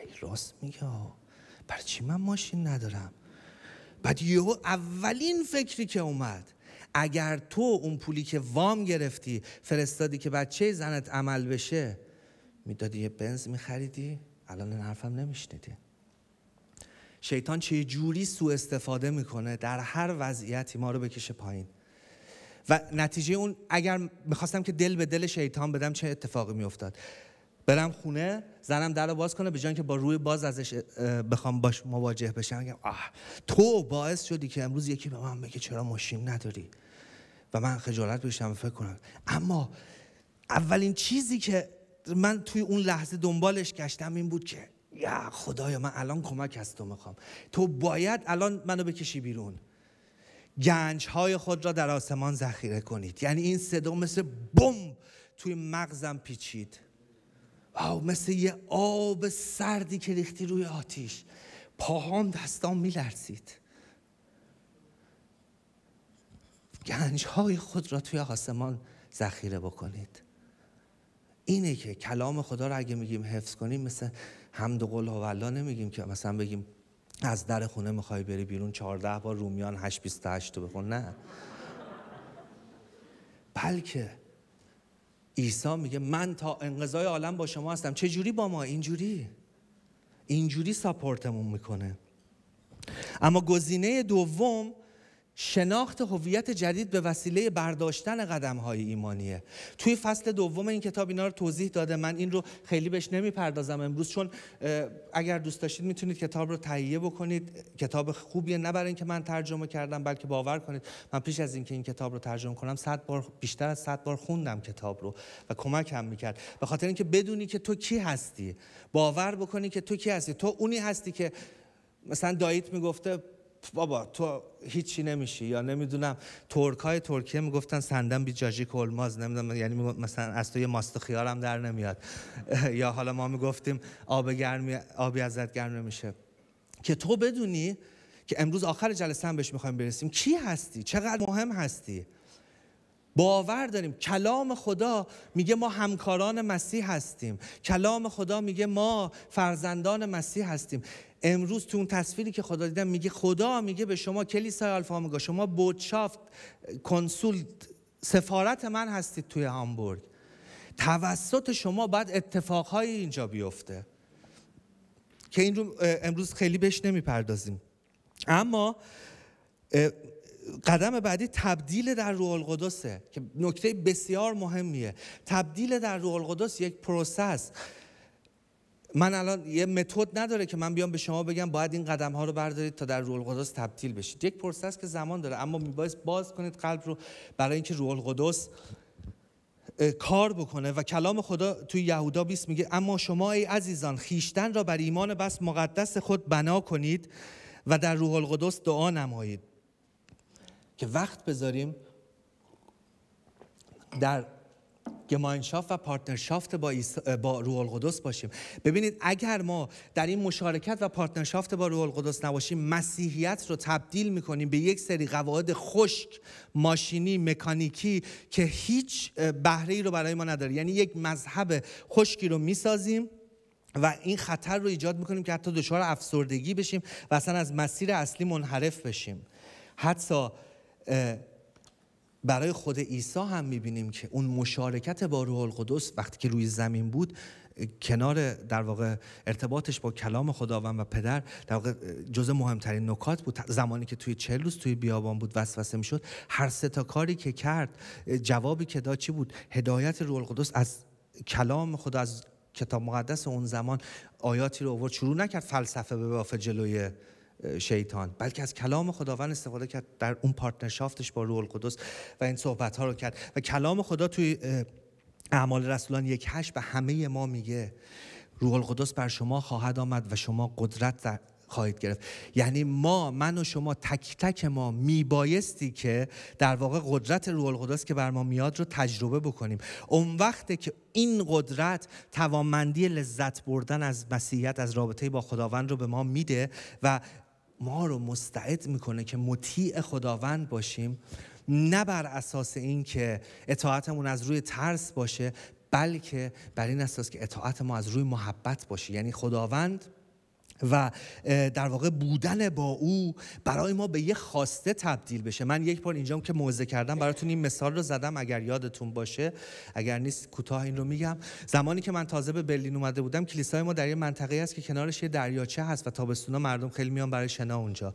ای راست میگه برای چی من ماشین ندارم بعد یهو اولین فکری که اومد اگر تو اون پولی که وام گرفتی فرستادی که بچه زنت عمل بشه میدادی یه بنز میخریدی الان این حرفم نمیشنیدی شیطان چه جوری سوء استفاده میکنه در هر وضعیتی ما رو بکشه پایین و نتیجه اون اگر میخواستم که دل به دل شیطان بدم چه اتفاقی میافتاد برم خونه زنم در رو باز کنه به که با روی باز ازش بخوام باش مواجه بشم آه تو باعث شدی که امروز یکی به من بگه چرا ماشین نداری و من خجالت بشم فکر کنم اما اولین چیزی که من توی اون لحظه دنبالش گشتم این بود که یا خدایا من الان کمک از تو میخوام تو باید الان منو بکشی بیرون گنج های خود را در آسمان ذخیره کنید یعنی این صدا مثل بم توی مغزم پیچید و مثل یه آب سردی که ریختی روی آتیش پاهام دستام میلرزید گنج های خود را توی آسمان ذخیره بکنید اینه که کلام خدا را اگه میگیم حفظ کنیم مثل حمد و قول الله نمیگیم که مثلا بگیم از در خونه میخوای بری بیرون 14 بار رومیان هشت هشت تو بخون نه بلکه عیسی میگه من تا انقضای عالم با شما هستم چه جوری با ما اینجوری اینجوری ساپورتمون میکنه اما گزینه دوم شناخت هویت جدید به وسیله برداشتن قدم های ایمانیه توی فصل دوم این کتاب اینا رو توضیح داده من این رو خیلی بهش نمیپردازم امروز چون اگر دوست داشتید میتونید کتاب رو تهیه بکنید کتاب خوبیه نه برای اینکه من ترجمه کردم بلکه باور کنید من پیش از اینکه این کتاب رو ترجمه کنم صد بار بیشتر از صد بار خوندم کتاب رو و کمک هم میکرد به خاطر اینکه بدونی که تو کی هستی باور بکنی که تو کی هستی تو اونی هستی که مثلا دایت میگفته بابا تو هیچی نمیشی یا نمیدونم ترک های ترکیه میگفتن سندم بی جاژیک کلماز نمیدونم یعنی مثلا از تو یه ماست خیارم در نمیاد یا حالا ما میگفتیم آب گرمی آبی ازت گرم نمیشه که تو بدونی که امروز آخر جلسه هم بهش میخوایم برسیم کی هستی چقدر مهم هستی باور داریم کلام خدا میگه ما همکاران مسیح هستیم کلام خدا میگه ما فرزندان مسیح هستیم امروز تو اون تصویری که خدا دیدم میگه خدا میگه به شما کلیسای آلفا میگا شما بودشافت کنسول سفارت من هستید توی هامبورگ توسط شما باید اتفاقهای اینجا بیفته که این رو امروز خیلی بهش نمیپردازیم اما قدم بعدی تبدیل در روح القدسه که نکته بسیار مهمیه تبدیل در روح القدس یک پروسه است من الان یه متد نداره که من بیام به شما بگم باید این قدم ها رو بردارید تا در روح القدس تبدیل بشید یک پرسه است که زمان داره اما میبایست باز کنید قلب رو برای اینکه روح القدس کار بکنه و کلام خدا توی یهودا 20 میگه اما شما ای عزیزان خیشتن را بر ایمان بس مقدس خود بنا کنید و در روح القدس دعا نمایید که وقت بذاریم در گمانشافت و پارتنرشافت با, ایس... با روح القدس باشیم ببینید اگر ما در این مشارکت و پارتنرشافت با روح القدس نباشیم مسیحیت رو تبدیل میکنیم به یک سری قواعد خشک ماشینی مکانیکی که هیچ بهره رو برای ما نداره یعنی یک مذهب خشکی رو میسازیم و این خطر رو ایجاد میکنیم که حتی دچار افسردگی بشیم و اصلا از مسیر اصلی منحرف بشیم حتی برای خود عیسی هم میبینیم که اون مشارکت با روح القدس وقتی که روی زمین بود کنار در واقع ارتباطش با کلام خداوند و پدر در واقع جز مهمترین نکات بود زمانی که توی چهل روز توی بیابان بود وسوسه میشد هر سه تا کاری که کرد جوابی که داد چی بود هدایت روح القدس از کلام خدا از کتاب مقدس اون زمان آیاتی رو آورد شروع نکرد فلسفه به باف جلوی شیطان بلکه از کلام خداوند استفاده کرد در اون پارتنرشافتش با روح القدس و این صحبت ها رو کرد و کلام خدا توی اعمال رسولان یک هشت به همه ما میگه روح القدس بر شما خواهد آمد و شما قدرت خواهید گرفت یعنی ما من و شما تک تک ما میبایستی که در واقع قدرت روح القدس که بر ما میاد رو تجربه بکنیم اون وقته که این قدرت توانمندی لذت بردن از مسیحیت از رابطه با خداوند رو به ما میده و ما رو مستعد میکنه که مطیع خداوند باشیم نه بر اساس این که اطاعتمون از روی ترس باشه بلکه بر این اساس که اطاعت ما از روی محبت باشه یعنی خداوند و در واقع بودن با او برای ما به یه خواسته تبدیل بشه من یک بار اینجام که موزه کردم براتون این مثال رو زدم اگر یادتون باشه اگر نیست کوتاه این رو میگم زمانی که من تازه به برلین اومده بودم کلیسای ما در یه منطقه است که کنارش یه دریاچه هست و تابستونا مردم خیلی میان برای شنا اونجا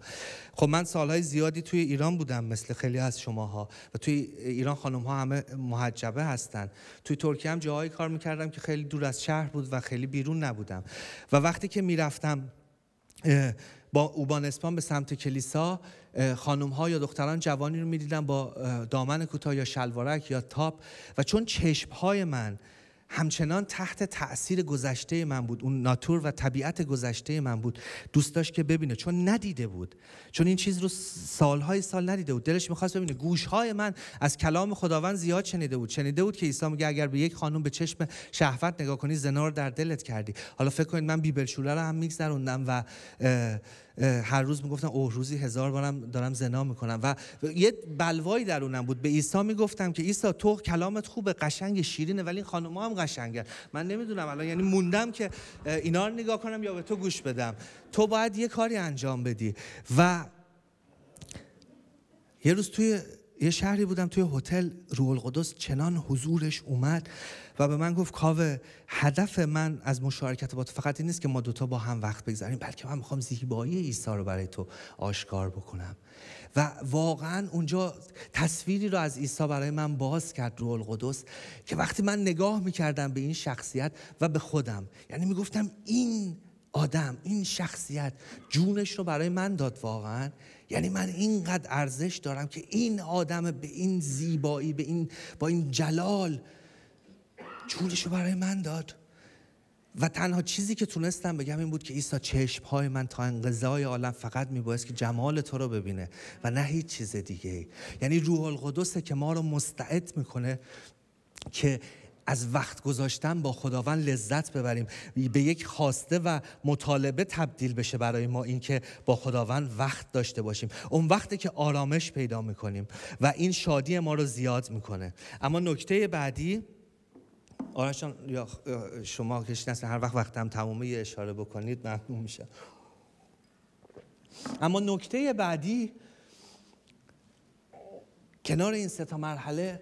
خب من سالهای زیادی توی ایران بودم مثل خیلی از شماها و توی ایران خانم ها همه محجبه هستن توی ترکیه هم جاهایی کار میکردم که خیلی دور از شهر بود و خیلی بیرون نبودم و وقتی که میرفتم با اسپان به سمت کلیسا خانم ها یا دختران جوانی رو میدیدن با دامن کوتاه یا شلوارک یا تاپ و چون چشم های من همچنان تحت تاثیر گذشته من بود اون ناتور و طبیعت گذشته من بود دوست داشت که ببینه چون ندیده بود چون این چیز رو سالهای سال ندیده بود دلش میخواست ببینه گوشهای من از کلام خداوند زیاد شنیده بود شنیده بود که عیسی میگه اگر به یک خانم به چشم شهوت نگاه کنی زنا رو در دلت کردی حالا فکر کنید من بیبل رو هم میگذروندم و هر روز میگفتم اوه روزی هزار بارم دارم زنا میکنم و یه بلوایی درونم بود به عیسی میگفتم که عیسی تو کلامت خوبه قشنگ شیرینه ولی این هم قشنگه من نمیدونم الان یعنی موندم که اینا رو نگاه کنم یا به تو گوش بدم تو باید یه کاری انجام بدی و یه روز توی یه شهری بودم توی هتل روح القدس چنان حضورش اومد و به من گفت کاوه هدف من از مشارکت با تو فقط این نیست که ما دوتا با هم وقت بگذاریم بلکه من میخوام زیبایی عیسی رو برای تو آشکار بکنم و واقعا اونجا تصویری رو از عیسی برای من باز کرد روح القدس که وقتی من نگاه میکردم به این شخصیت و به خودم یعنی میگفتم این آدم این شخصیت جونش رو برای من داد واقعا یعنی من اینقدر ارزش دارم که این آدم به این زیبایی به این با این جلال جونش رو برای من داد و تنها چیزی که تونستم بگم این بود که عیسی چشم های من تا انقضای عالم فقط میبایست که جمال تو رو ببینه و نه هیچ چیز دیگه یعنی روح القدسه که ما رو مستعد میکنه که از وقت گذاشتن با خداوند لذت ببریم به یک خواسته و مطالبه تبدیل بشه برای ما اینکه با خداوند وقت داشته باشیم اون وقتی که آرامش پیدا میکنیم و این شادی ما رو زیاد میکنه اما نکته بعدی آرشان شما که هر وقت وقتم تمومه اشاره بکنید ممنون میشه اما نکته بعدی کنار این سه تا مرحله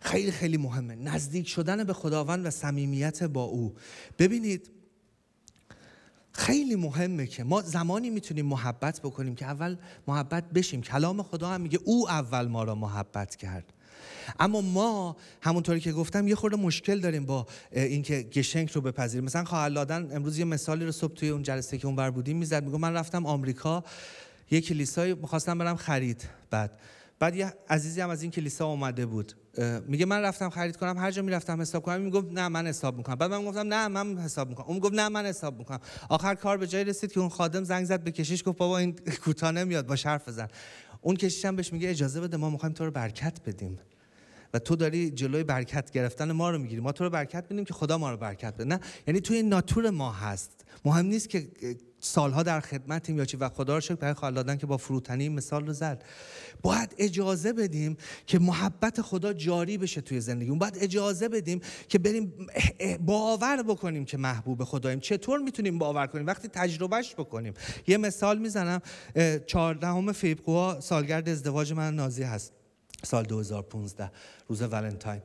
خیلی خیلی مهمه نزدیک شدن به خداوند و صمیمیت با او ببینید خیلی مهمه که ما زمانی میتونیم محبت بکنیم که اول محبت بشیم کلام خدا هم میگه او اول ما را محبت کرد اما ما همونطوری که گفتم یه خورده مشکل داریم با اینکه گشنگ رو بپذیریم مثلا خواهلادن امروز یه مثالی رو صبح توی اون جلسه که اون بر بودیم میزد میگه من رفتم آمریکا یه کلیسایی میخواستم برم خرید بعد بعد یه عزیزی هم از این کلیسا اومده بود میگه من رفتم خرید کنم هر جا میرفتم حساب کنم میگفت نه من حساب میکنم بعد من گفتم نه من حساب میکنم اون گفت نه من حساب میکنم آخر کار به جای رسید که اون خادم زنگ زد به کشیش گفت بابا این کوتاه نمیاد با حرف بزن اون هم بهش میگه اجازه بده ما میخوایم تو رو برکت بدیم و تو داری جلوی برکت گرفتن ما رو میگیری ما تو رو برکت میدیم که خدا ما رو برکت بده نه یعنی توی ناتور ما هست مهم نیست که سالها در خدمتیم یا چی و خدا رو شکر برای دادن که با فروتنی مثال رو زد باید اجازه بدیم که محبت خدا جاری بشه توی زندگی اون باید اجازه بدیم که بریم باور بکنیم که محبوب خداییم چطور میتونیم باور کنیم وقتی تجربهش بکنیم یه مثال میزنم 14 فیبقوها سالگرد ازدواج من نازی هست سال 2015 روز ولنتاین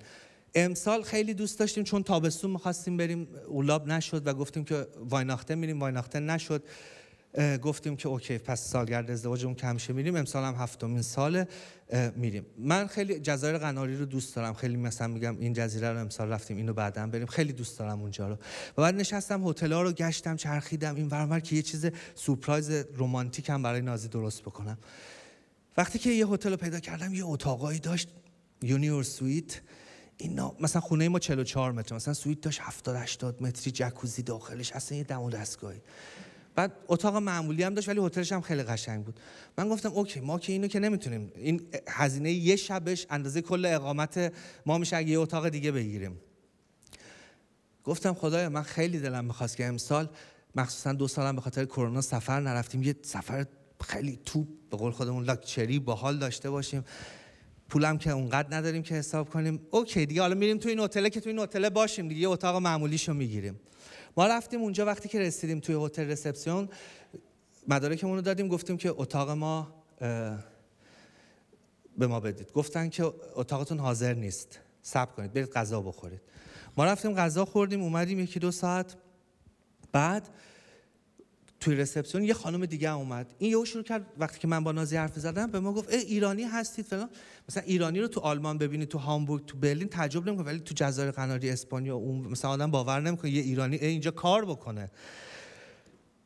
امسال خیلی دوست داشتیم چون تابستون میخواستیم بریم اولاب نشد و گفتیم که وایناخته میریم وایناخته نشد گفتیم که اوکی پس سالگرد ازدواجمون که همیشه میریم امسال هم هفتمین سال میریم من خیلی جزایر قناری رو دوست دارم خیلی مثلا میگم این جزیره رو امسال رفتیم اینو بعدا بریم خیلی دوست دارم اونجا رو و بعد نشستم هتل‌ها رو گشتم چرخیدم این ورمر که یه چیز سورپرایز رمانتیک هم برای نازی درست بکنم وقتی که یه هتل رو پیدا کردم یه اتاقایی داشت یونیور سویت اینا مثلا خونه ما 44 متر مثلا سویت داشت 70 80 متری جکوزی داخلش اصلا یه دم و دستگاهی بعد اتاق معمولی هم داشت ولی هتلش هم خیلی قشنگ بود من گفتم اوکی ما که اینو که نمیتونیم این هزینه یه شبش اندازه کل اقامت ما میشه اگه یه اتاق دیگه بگیریم گفتم خدایا من خیلی دلم میخواست که امسال مخصوصا دو سالم به خاطر کرونا سفر نرفتیم یه سفر خیلی توپ به قول خودمون لاکچری باحال داشته باشیم پولم که اونقدر نداریم که حساب کنیم اوکی دیگه حالا میریم تو این هتل که تو این هتل باشیم دیگه اتاق معمولیشو میگیریم ما رفتیم اونجا وقتی که رسیدیم توی هتل رسپسیون مدارکمون رو دادیم گفتیم که اتاق ما به ما بدید گفتن که اتاقتون حاضر نیست سب کنید برید غذا بخورید ما رفتیم غذا خوردیم اومدیم یکی دو ساعت بعد توی رسپسیون یه خانم دیگه اومد این یهو شروع کرد وقتی که من با نازی حرف زدم به ما گفت ای ایرانی هستید فلان مثلا ایرانی رو تو آلمان ببینید تو هامبورگ تو برلین تعجب نمیکنه ولی تو جزایر قناری اسپانیا اون مثلا آدم باور نمیکنه یه ایرانی اینجا کار بکنه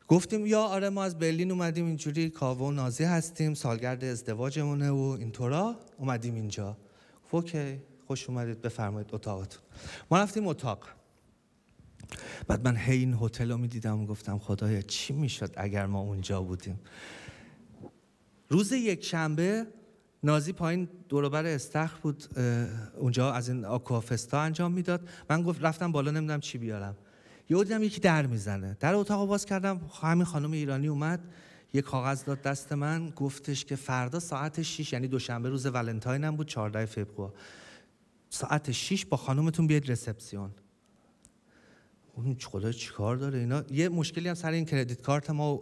گفتیم یا آره ما از برلین اومدیم اینجوری کاوه و نازی هستیم سالگرد ازدواجمونه و اینطورا اومدیم اینجا اوکی خوش اومدید بفرمایید اتاقتون ما رفتیم اتاق بعد من هی این هتل رو میدیدم گفتم خدایا چی میشد اگر ما اونجا بودیم روز یک شنبه نازی پایین دوربر استخ بود اونجا از این آکوافستا انجام میداد من گفت رفتم بالا نمیدونم چی بیارم یه دیدم یکی در میزنه در اتاق باز کردم همین خانم ایرانی اومد یه کاغذ داد دست من گفتش که فردا ساعت 6 یعنی دوشنبه روز ولنتاینم بود 14 فوریه ساعت 6 با خانومتون بیاید رسپسیون اون خدا چیکار داره اینا یه مشکلی هم سر این کردیت کارت ما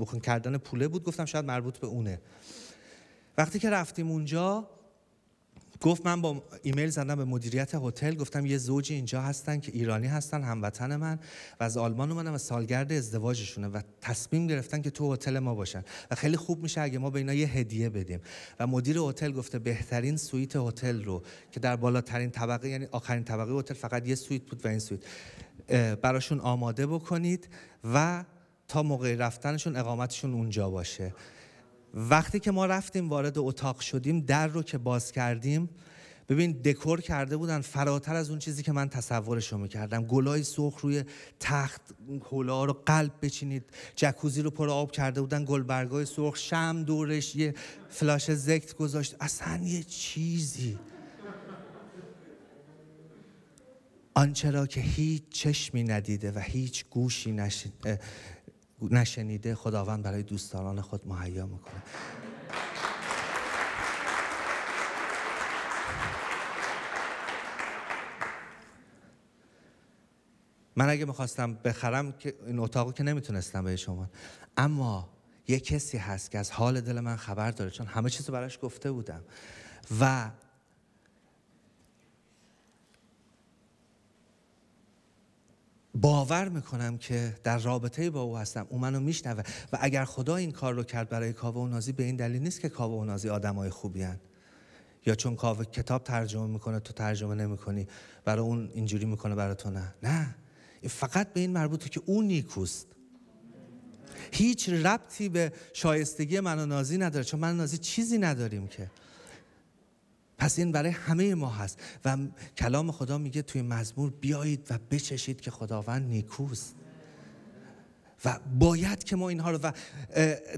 بخون کردن پوله بود گفتم شاید مربوط به اونه وقتی که رفتیم اونجا گفت من با ایمیل زدم به مدیریت هتل گفتم یه زوجی اینجا هستن که ایرانی هستن هموطن من و از آلمان اومدن و سالگرد ازدواجشونه و تصمیم گرفتن که تو هتل ما باشن و خیلی خوب میشه اگه ما به اینا یه هدیه بدیم و مدیر هتل گفته بهترین سویت هتل رو که در بالاترین طبقه یعنی آخرین طبقه هتل فقط یه سویت بود و این سویت براشون آماده بکنید و تا موقع رفتنشون اقامتشون اونجا باشه وقتی که ما رفتیم وارد اتاق شدیم در رو که باز کردیم ببین دکور کرده بودن فراتر از اون چیزی که من تصورش رو میکردم گلای سرخ روی تخت هولا رو قلب بچینید جکوزی رو پر آب کرده بودن گلبرگای سرخ شم دورش یه فلاش زکت گذاشت اصلا یه چیزی آنچه را که هیچ چشمی ندیده و هیچ گوشی نشنیده خداوند برای دوستانان خود مهیا میکنه من اگه میخواستم بخرم که این اتاقو که نمیتونستم به شما اما یه کسی هست که از حال دل من خبر داره چون همه چیز براش گفته بودم و باور میکنم که در رابطه با او هستم او منو میشنوه و اگر خدا این کار رو کرد برای کاوه و نازی به این دلیل نیست که کاوه و نازی آدمای خوبی هن. یا چون کاوه کتاب ترجمه میکنه تو ترجمه نمیکنی برای اون اینجوری میکنه برای تو نه نه فقط به این مربوطه که او نیکوست هیچ ربطی به شایستگی منو نازی نداره چون من نازی چیزی نداریم که پس این برای همه ما هست و کلام خدا میگه توی مزمور بیایید و بچشید که خداوند نیکوست و باید که ما اینها رو و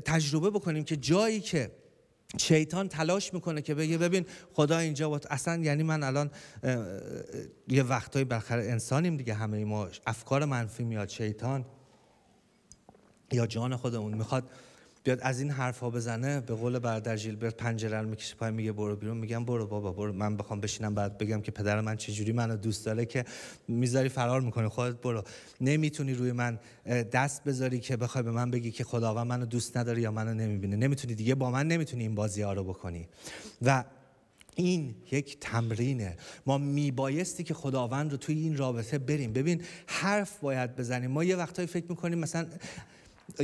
تجربه بکنیم که جایی که شیطان تلاش میکنه که بگه ببین خدا اینجا بود اصلا یعنی من الان یه وقتای بخره انسانیم دیگه همه ما افکار منفی میاد شیطان یا جان خودمون میخواد بیاد از این ها بزنه به قول برادر ژیلبرت پنجره رو میکشه پای میگه برو بیرون میگم برو بابا برو من بخوام بشینم بعد بگم که پدر من چجوری منو دوست داره که میذاری فرار میکنه خودت برو نمیتونی روی من دست بذاری که بخوای به من بگی که خداوند منو دوست نداره یا منو نمیبینه نمیتونی دیگه با من نمیتونی این بازی ها رو بکنی و این یک تمرینه ما میبایستی که خداوند رو توی این رابطه بریم ببین حرف باید بزنیم ما یه وقتایی فکر میکنیم مثلا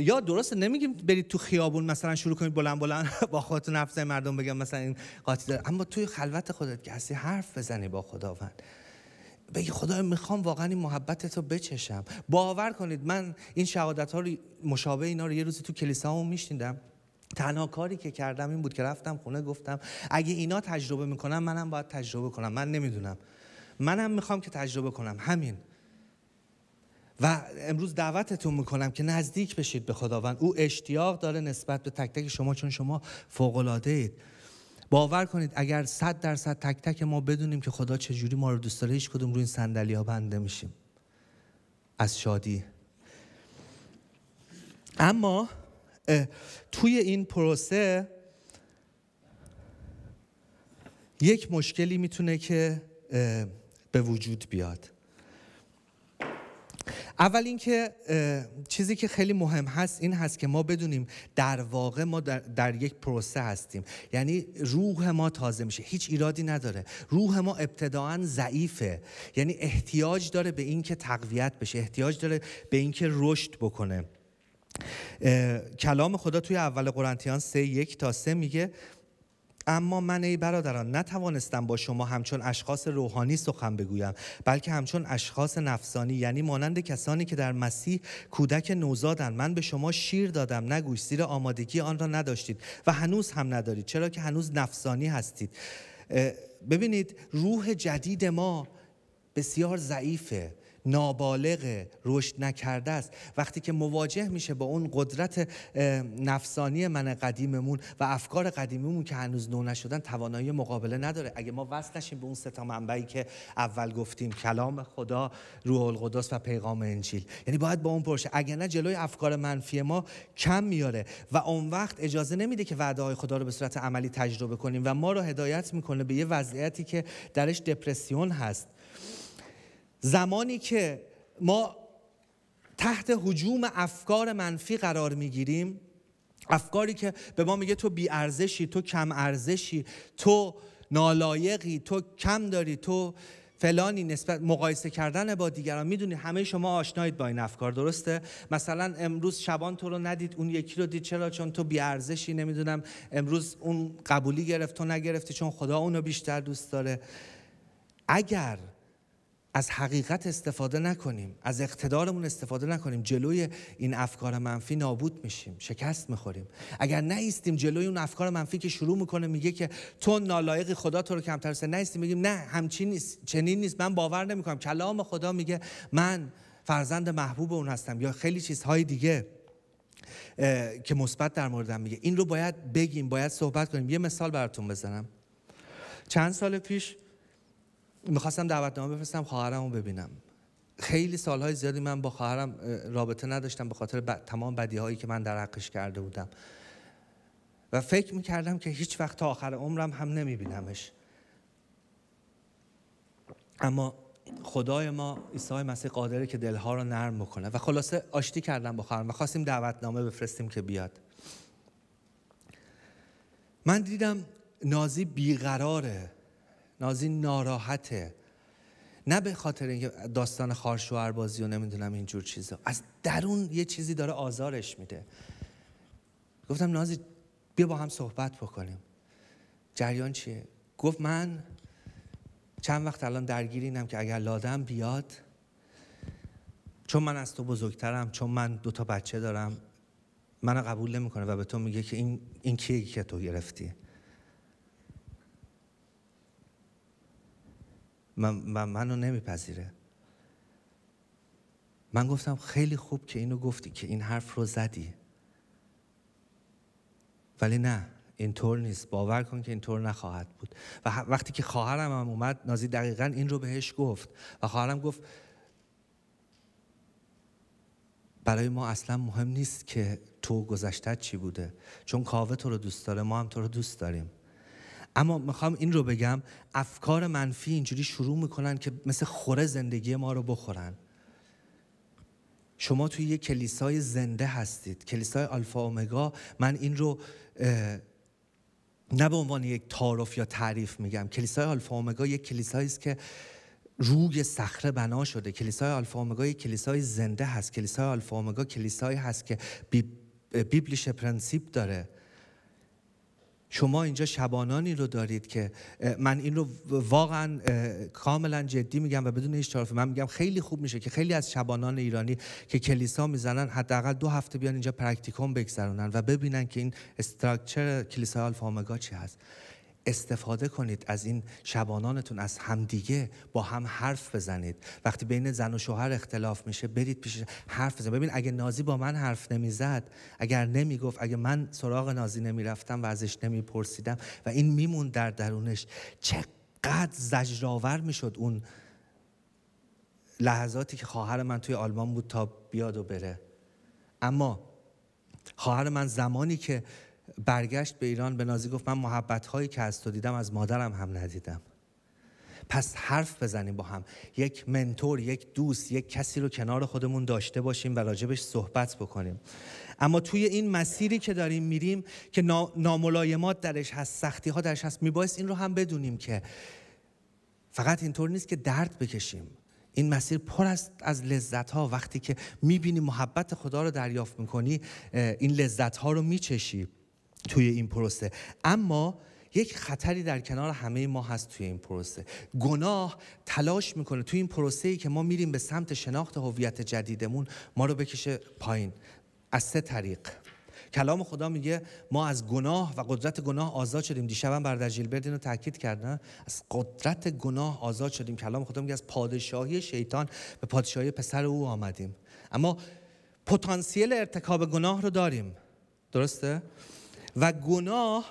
یا درسته نمیگیم برید تو خیابون مثلا شروع کنید بلند بلند با خودتون نفس مردم بگم مثلا این قاطی داره اما توی خلوت خودت که هستی حرف بزنی با خداوند بگی خدا میخوام واقعا این محبت رو بچشم باور کنید من این شهادت ها رو مشابه اینا رو یه روزی تو کلیسا هم میشنیدم تنها کاری که کردم این بود که رفتم خونه گفتم اگه اینا تجربه میکنم منم باید تجربه کنم من نمیدونم منم میخوام که تجربه کنم همین و امروز دعوتتون میکنم که نزدیک بشید به خداوند او اشتیاق داره نسبت به تک تک شما چون شما العاده اید باور کنید اگر صد درصد تک تک ما بدونیم که خدا چجوری ما رو دوست داره هیچ کدوم روی این صندلی ها بنده میشیم از شادی اما توی این پروسه یک مشکلی میتونه که به وجود بیاد اول اینکه چیزی که خیلی مهم هست این هست که ما بدونیم در واقع ما در, یک پروسه هستیم یعنی روح ما تازه میشه هیچ ایرادی نداره روح ما ابتداعا ضعیفه یعنی احتیاج داره به اینکه تقویت بشه احتیاج داره به اینکه رشد بکنه کلام خدا توی اول قرنتیان 3 یک تا 3 میگه اما من ای برادران نتوانستم با شما همچون اشخاص روحانی سخن بگویم بلکه همچون اشخاص نفسانی یعنی مانند کسانی که در مسیح کودک نوزادن من به شما شیر دادم نگوش زیرا آمادگی آن را نداشتید و هنوز هم ندارید چرا که هنوز نفسانی هستید ببینید روح جدید ما بسیار ضعیفه نابالغ رشد نکرده است وقتی که مواجه میشه با اون قدرت نفسانی من قدیممون و افکار قدیمیمون که هنوز نو نشدن توانایی مقابله نداره اگه ما وصل نشیم به اون سه تا منبعی که اول گفتیم کلام خدا روح القدس و پیغام انجیل یعنی باید با اون پرشه اگه نه جلوی افکار منفی ما کم میاره و اون وقت اجازه نمیده که وعده های خدا رو به صورت عملی تجربه کنیم و ما رو هدایت میکنه به یه وضعیتی که درش دپرسیون هست زمانی که ما تحت حجوم افکار منفی قرار میگیریم افکاری که به ما میگه تو بی ارزشی تو کم ارزشی تو نالایقی تو کم داری تو فلانی نسبت مقایسه کردن با دیگران میدونی همه شما آشنایید با این افکار درسته مثلا امروز شبان تو رو ندید اون یکی رو دید چرا چون تو بیارزشی نمیدونم امروز اون قبولی گرفت تو نگرفتی چون خدا اونو بیشتر دوست داره اگر از حقیقت استفاده نکنیم از اقتدارمون استفاده نکنیم جلوی این افکار منفی نابود میشیم شکست میخوریم اگر نیستیم جلوی اون افکار منفی که شروع میکنه میگه که تو نالایق خدا تو رو کمتر سه نیستیم میگیم نه همچین نیست چنین نیست من باور نمیکنم کلام خدا میگه من فرزند محبوب اون هستم یا خیلی چیزهای دیگه که مثبت در موردم میگه این رو باید بگیم باید صحبت کنیم یه مثال براتون بزنم چند سال پیش میخواستم دعوتنامه بفرستم خواهرمو رو ببینم خیلی سالهای زیادی من با خواهرم رابطه نداشتم به خاطر تمام بدی هایی که من در حقش کرده بودم و فکر میکردم که هیچ وقت تا آخر عمرم هم نمیبینمش اما خدای ما عیسی مسیح قادره که دلها رو نرم بکنه و خلاصه آشتی کردم با خواهرم و خواستیم دعوتنامه بفرستیم که بیاد من دیدم نازی بیقراره نازی ناراحته نه به خاطر اینکه داستان خارشوهر بازی و نمیدونم اینجور چیزا از درون یه چیزی داره آزارش میده گفتم نازی بیا با هم صحبت بکنیم جریان چیه گفت من چند وقت الان درگیری اینم که اگر لادم بیاد چون من از تو بزرگترم چون من دو تا بچه دارم منو قبول نمیکنه و به تو میگه که این این کیه که تو گرفتی من, من منو نمیپذیره من گفتم خیلی خوب که اینو گفتی که این حرف رو زدی ولی نه اینطور نیست باور کن که اینطور نخواهد بود و وقتی که خواهرم هم اومد نازی دقیقا این رو بهش گفت و خواهرم گفت برای ما اصلا مهم نیست که تو گذشته چی بوده چون کاوه تو رو دوست داره ما هم تو رو دوست داریم اما میخوام این رو بگم افکار منفی اینجوری شروع میکنن که مثل خوره زندگی ما رو بخورن شما توی یه کلیسای زنده هستید کلیسای آلفا اومگا من این رو نه به عنوان یک تعارف یا تعریف میگم کلیسای آلفا اومگا یک کلیسایی است که روی صخره بنا شده کلیسای آلفا اومگا یک کلیسای زنده هست کلیسای آلفا اومگا کلیسایی هست که بیبلیش پرنسیپ داره شما اینجا شبانانی رو دارید که من این رو واقعا کاملا جدی میگم و بدون هیچ طرفی من میگم خیلی خوب میشه که خیلی از شبانان ایرانی که کلیسا میزنن حداقل دو هفته بیان اینجا پرکتیکوم بگذرونن و ببینن که این استراکچر کلیسای آلفا چی هست استفاده کنید از این شبانانتون از همدیگه با هم حرف بزنید وقتی بین زن و شوهر اختلاف میشه برید پیش حرف بزنید ببین اگه نازی با من حرف نمیزد اگر نمیگفت اگه من سراغ نازی نمیرفتم و ازش نمیپرسیدم و این میمون در درونش چقدر زجرآور میشد اون لحظاتی که خواهر من توی آلمان بود تا بیاد و بره اما خواهر من زمانی که برگشت به ایران به نازی گفت من محبت هایی که از تو دیدم از مادرم هم ندیدم پس حرف بزنیم با هم یک منتور یک دوست یک کسی رو کنار خودمون داشته باشیم و راجبش صحبت بکنیم اما توی این مسیری که داریم میریم که ناملایمات درش هست سختی ها درش هست میبایست این رو هم بدونیم که فقط اینطور نیست که درد بکشیم این مسیر پر است از لذت ها وقتی که میبینی محبت خدا رو دریافت میکنی این لذت ها رو میچشی توی این پروسه اما یک خطری در کنار همه ما هست توی این پروسه گناه تلاش میکنه توی این پروسه ای که ما میریم به سمت شناخت هویت جدیدمون ما رو بکشه پایین از سه طریق کلام خدا میگه ما از گناه و قدرت گناه آزاد شدیم هم برادر جیلبرد اینو تاکید کردن از قدرت گناه آزاد شدیم کلام خدا میگه از پادشاهی شیطان به پادشاهی پسر او آمدیم اما پتانسیل ارتکاب گناه رو داریم درسته و گناه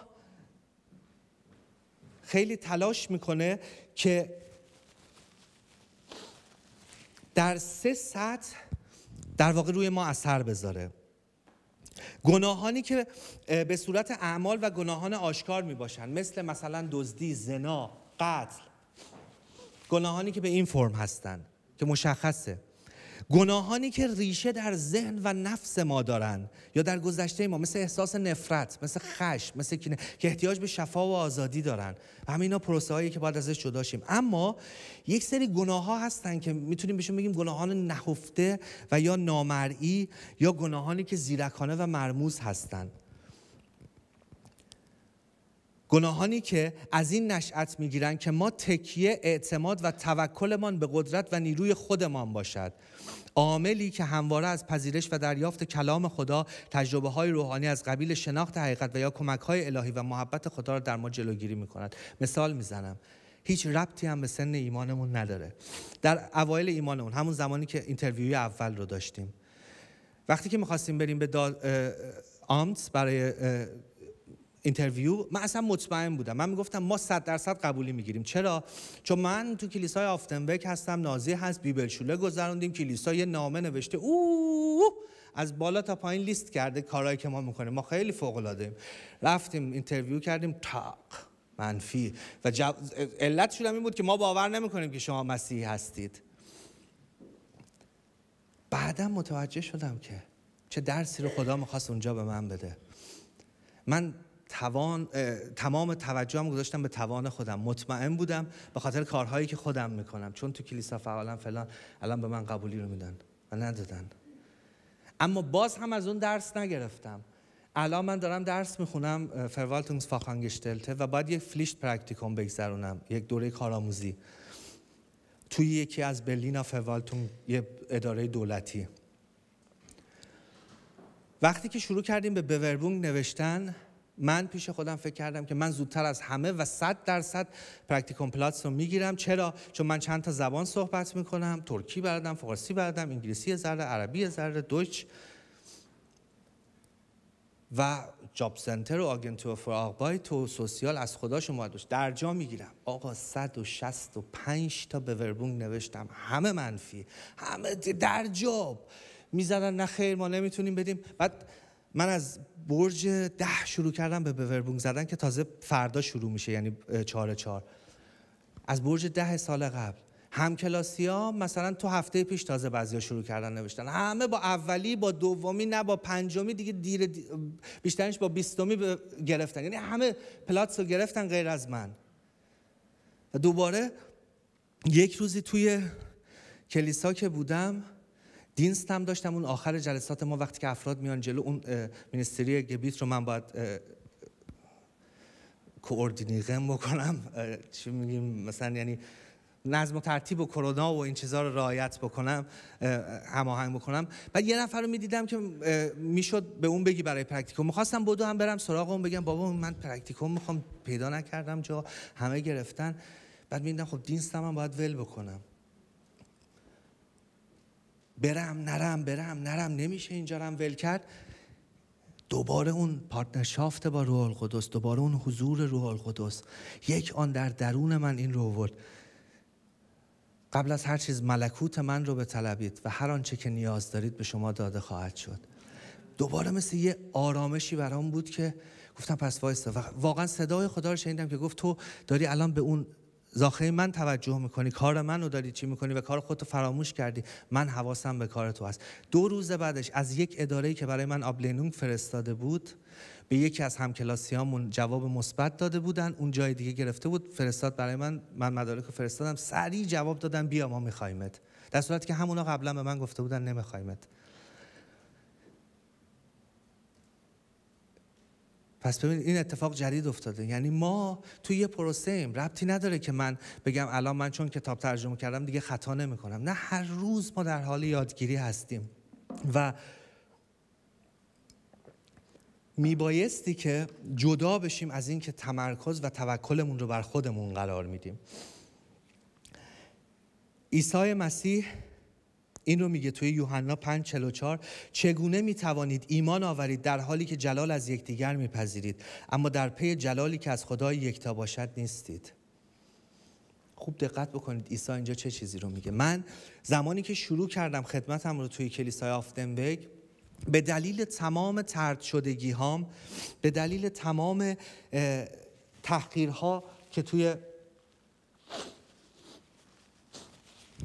خیلی تلاش میکنه که در سه سطح در واقع روی ما اثر بذاره گناهانی که به صورت اعمال و گناهان آشکار می باشن مثل مثلا دزدی، زنا، قتل گناهانی که به این فرم هستند که مشخصه گناهانی که ریشه در ذهن و نفس ما دارن یا در گذشته ما مثل احساس نفرت مثل خشم مثل کینه که احتیاج به شفا و آزادی دارن و اینا پروسه هایی که باید ازش جدا شیم اما یک سری گناه ها هستن که میتونیم بهشون بگیم گناهان نهفته و یا نامرئی یا گناهانی که زیرکانه و مرموز هستند گناهانی که از این نشأت میگیرند که ما تکیه اعتماد و توکلمان به قدرت و نیروی خودمان باشد عاملی که همواره از پذیرش و دریافت کلام خدا تجربه های روحانی از قبیل شناخت حقیقت و یا کمک های الهی و محبت خدا را در ما جلوگیری می کند مثال میزنم هیچ ربطی هم به سن ایمانمون نداره در اوایل ایمانمون همون زمانی که اینترویوی اول رو داشتیم وقتی که میخواستیم بریم به آمتس برای اینترویو من اصلا مطمئن بودم من میگفتم ما صد درصد قبولی میگیریم چرا چون من تو کلیسای آفتنبک هستم نازی هست بیبل بیبلشوله گذروندیم کلیسا یه نامه نوشته او از بالا تا پایین لیست کرده کارهایی که ما میکنیم ما خیلی فوق العاده ایم رفتیم اینترویو کردیم تاق منفی و علت شدم این بود که ما باور نمیکنیم که شما مسیحی هستید بعدا متوجه شدم که چه درسی رو خدا میخواست اونجا به من بده من توان، تمام توجهم گذاشتم به توان خودم مطمئن بودم به خاطر کارهایی که خودم میکنم چون تو کلیسا فعالم فلان الان به من قبولی رو میدن و ندادن اما باز هم از اون درس نگرفتم الان من دارم درس میخونم فروالتونگز فاخانگشتلته و باید یک فلیشت پرکتیکوم بگذرونم یک دوره کارآموزی توی یکی از برلین فروالتونگ یه اداره دولتی وقتی که شروع کردیم به بوربونگ نوشتن من پیش خودم فکر کردم که من زودتر از همه و 100 درصد پرکتیکوم پلاتس رو میگیرم چرا چون من چند تا زبان صحبت میکنم ترکی بردم فارسی بردم انگلیسی زرد عربی زرد دویچ و جاب سنتر و آگنتور فور آقبایت و سوسیال از خدا شما داشت جا میگیرم آقا 165 تا به وربونگ نوشتم همه منفی همه در جاب میزدن نه خیر ما نمیتونیم بدیم بعد من از برج ده شروع کردم به بوربونگ زدن که تازه فردا شروع میشه یعنی چهار چهار از برج ده سال قبل کلاسی ها مثلا تو هفته پیش تازه بعضی شروع کردن نوشتن همه با اولی با دومی نه با پنجمی دیگه دیر دی... بیشترش با بیستمی ب... گرفتن یعنی همه پلاتس رو گرفتن غیر از من و دوباره یک روزی توی کلیسا که بودم دینست هم داشتم اون آخر جلسات ما وقتی که افراد میان جلو اون مینیستری گبیت رو من باید کوردینیغم بکنم چی میگیم مثلا یعنی نظم و ترتیب و کرونا و این چیزها رو رعایت بکنم هماهنگ بکنم بعد یه نفر رو میدیدم که میشد به اون بگی برای پرکتیکوم میخواستم بدو هم برم سراغ اون بگم بابا من پرکتیکوم میخوام پیدا نکردم جا همه گرفتن بعد میدیدم خب دینستم هم باید ول بکنم برم نرم برم نرم نمیشه اینجا رم ول کرد دوباره اون پارتنرشافت با روح القدس دوباره اون حضور روح القدس یک آن در درون من این رو آورد قبل از هر چیز ملکوت من رو به طلبید و هر آنچه که نیاز دارید به شما داده خواهد شد دوباره مثل یه آرامشی برام بود که گفتم پس وایسته واقعا صدای خدا رو شنیدم که گفت تو داری الان به اون زاخه من توجه میکنی کار منو داری چی میکنی و کار خودتو فراموش کردی من حواسم به کار تو هست دو روز بعدش از یک اداره که برای من آبلینونگ فرستاده بود به یکی از همکلاسیامون جواب مثبت داده بودن اون جای دیگه گرفته بود فرستاد برای من من مدارک رو فرستادم سریع جواب دادن بیا ما میخوایمت در صورتی که همونا قبلا به من گفته بودن نمیخوایمت پس ببین این اتفاق جدید افتاده یعنی ما توی یه پروسه ایم ربطی نداره که من بگم الان من چون کتاب ترجمه کردم دیگه خطا کنم نه هر روز ما در حال یادگیری هستیم و می میبایستی که جدا بشیم از اینکه تمرکز و توکلمون رو بر خودمون قرار میدیم عیسی مسیح این رو میگه توی یوحنا 5:44 چگونه میتوانید ایمان آورید در حالی که جلال از یکدیگر میپذیرید اما در پی جلالی که از خدای یکتا باشد نیستید خوب دقت بکنید عیسی اینجا چه چیزی رو میگه من زمانی که شروع کردم خدمتم رو توی کلیسای آفتنبگ به دلیل تمام ترد شدگی هام به دلیل تمام تحقیرها که توی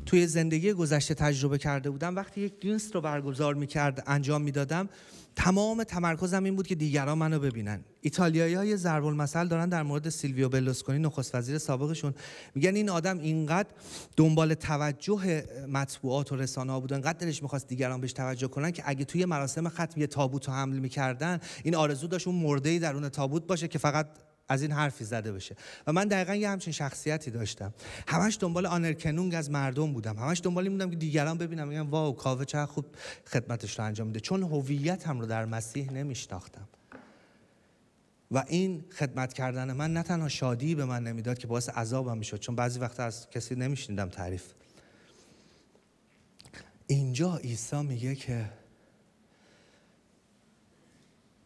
توی زندگی گذشته تجربه کرده بودم وقتی یک جنس رو برگزار میکرد انجام میدادم تمام تمرکزم این بود که دیگران منو ببینن ایتالیایی های ضرب المثل دارن در مورد سیلویو بلوسکونی نخست وزیر سابقشون میگن این آدم اینقدر دنبال توجه مطبوعات و رسانه ها بود اینقدر دلش میخواست دیگران بهش توجه کنن که اگه توی مراسم ختم یه تابوت رو حمل میکردن این آرزو داشت اون مرده در تابوت باشه که فقط از این حرفی زده بشه و من دقیقا یه همچین شخصیتی داشتم همش دنبال آنرکنونگ از مردم بودم همش دنبال این بودم که دیگران ببینم میگم واو کاوه چه خوب خدمتش رو انجام میده چون هویتم رو در مسیح نمیشناختم و این خدمت کردن من نه تنها شادی به من نمیداد که باعث عذابم میشد چون بعضی وقتا از کسی نمیشنیدم تعریف اینجا عیسی میگه که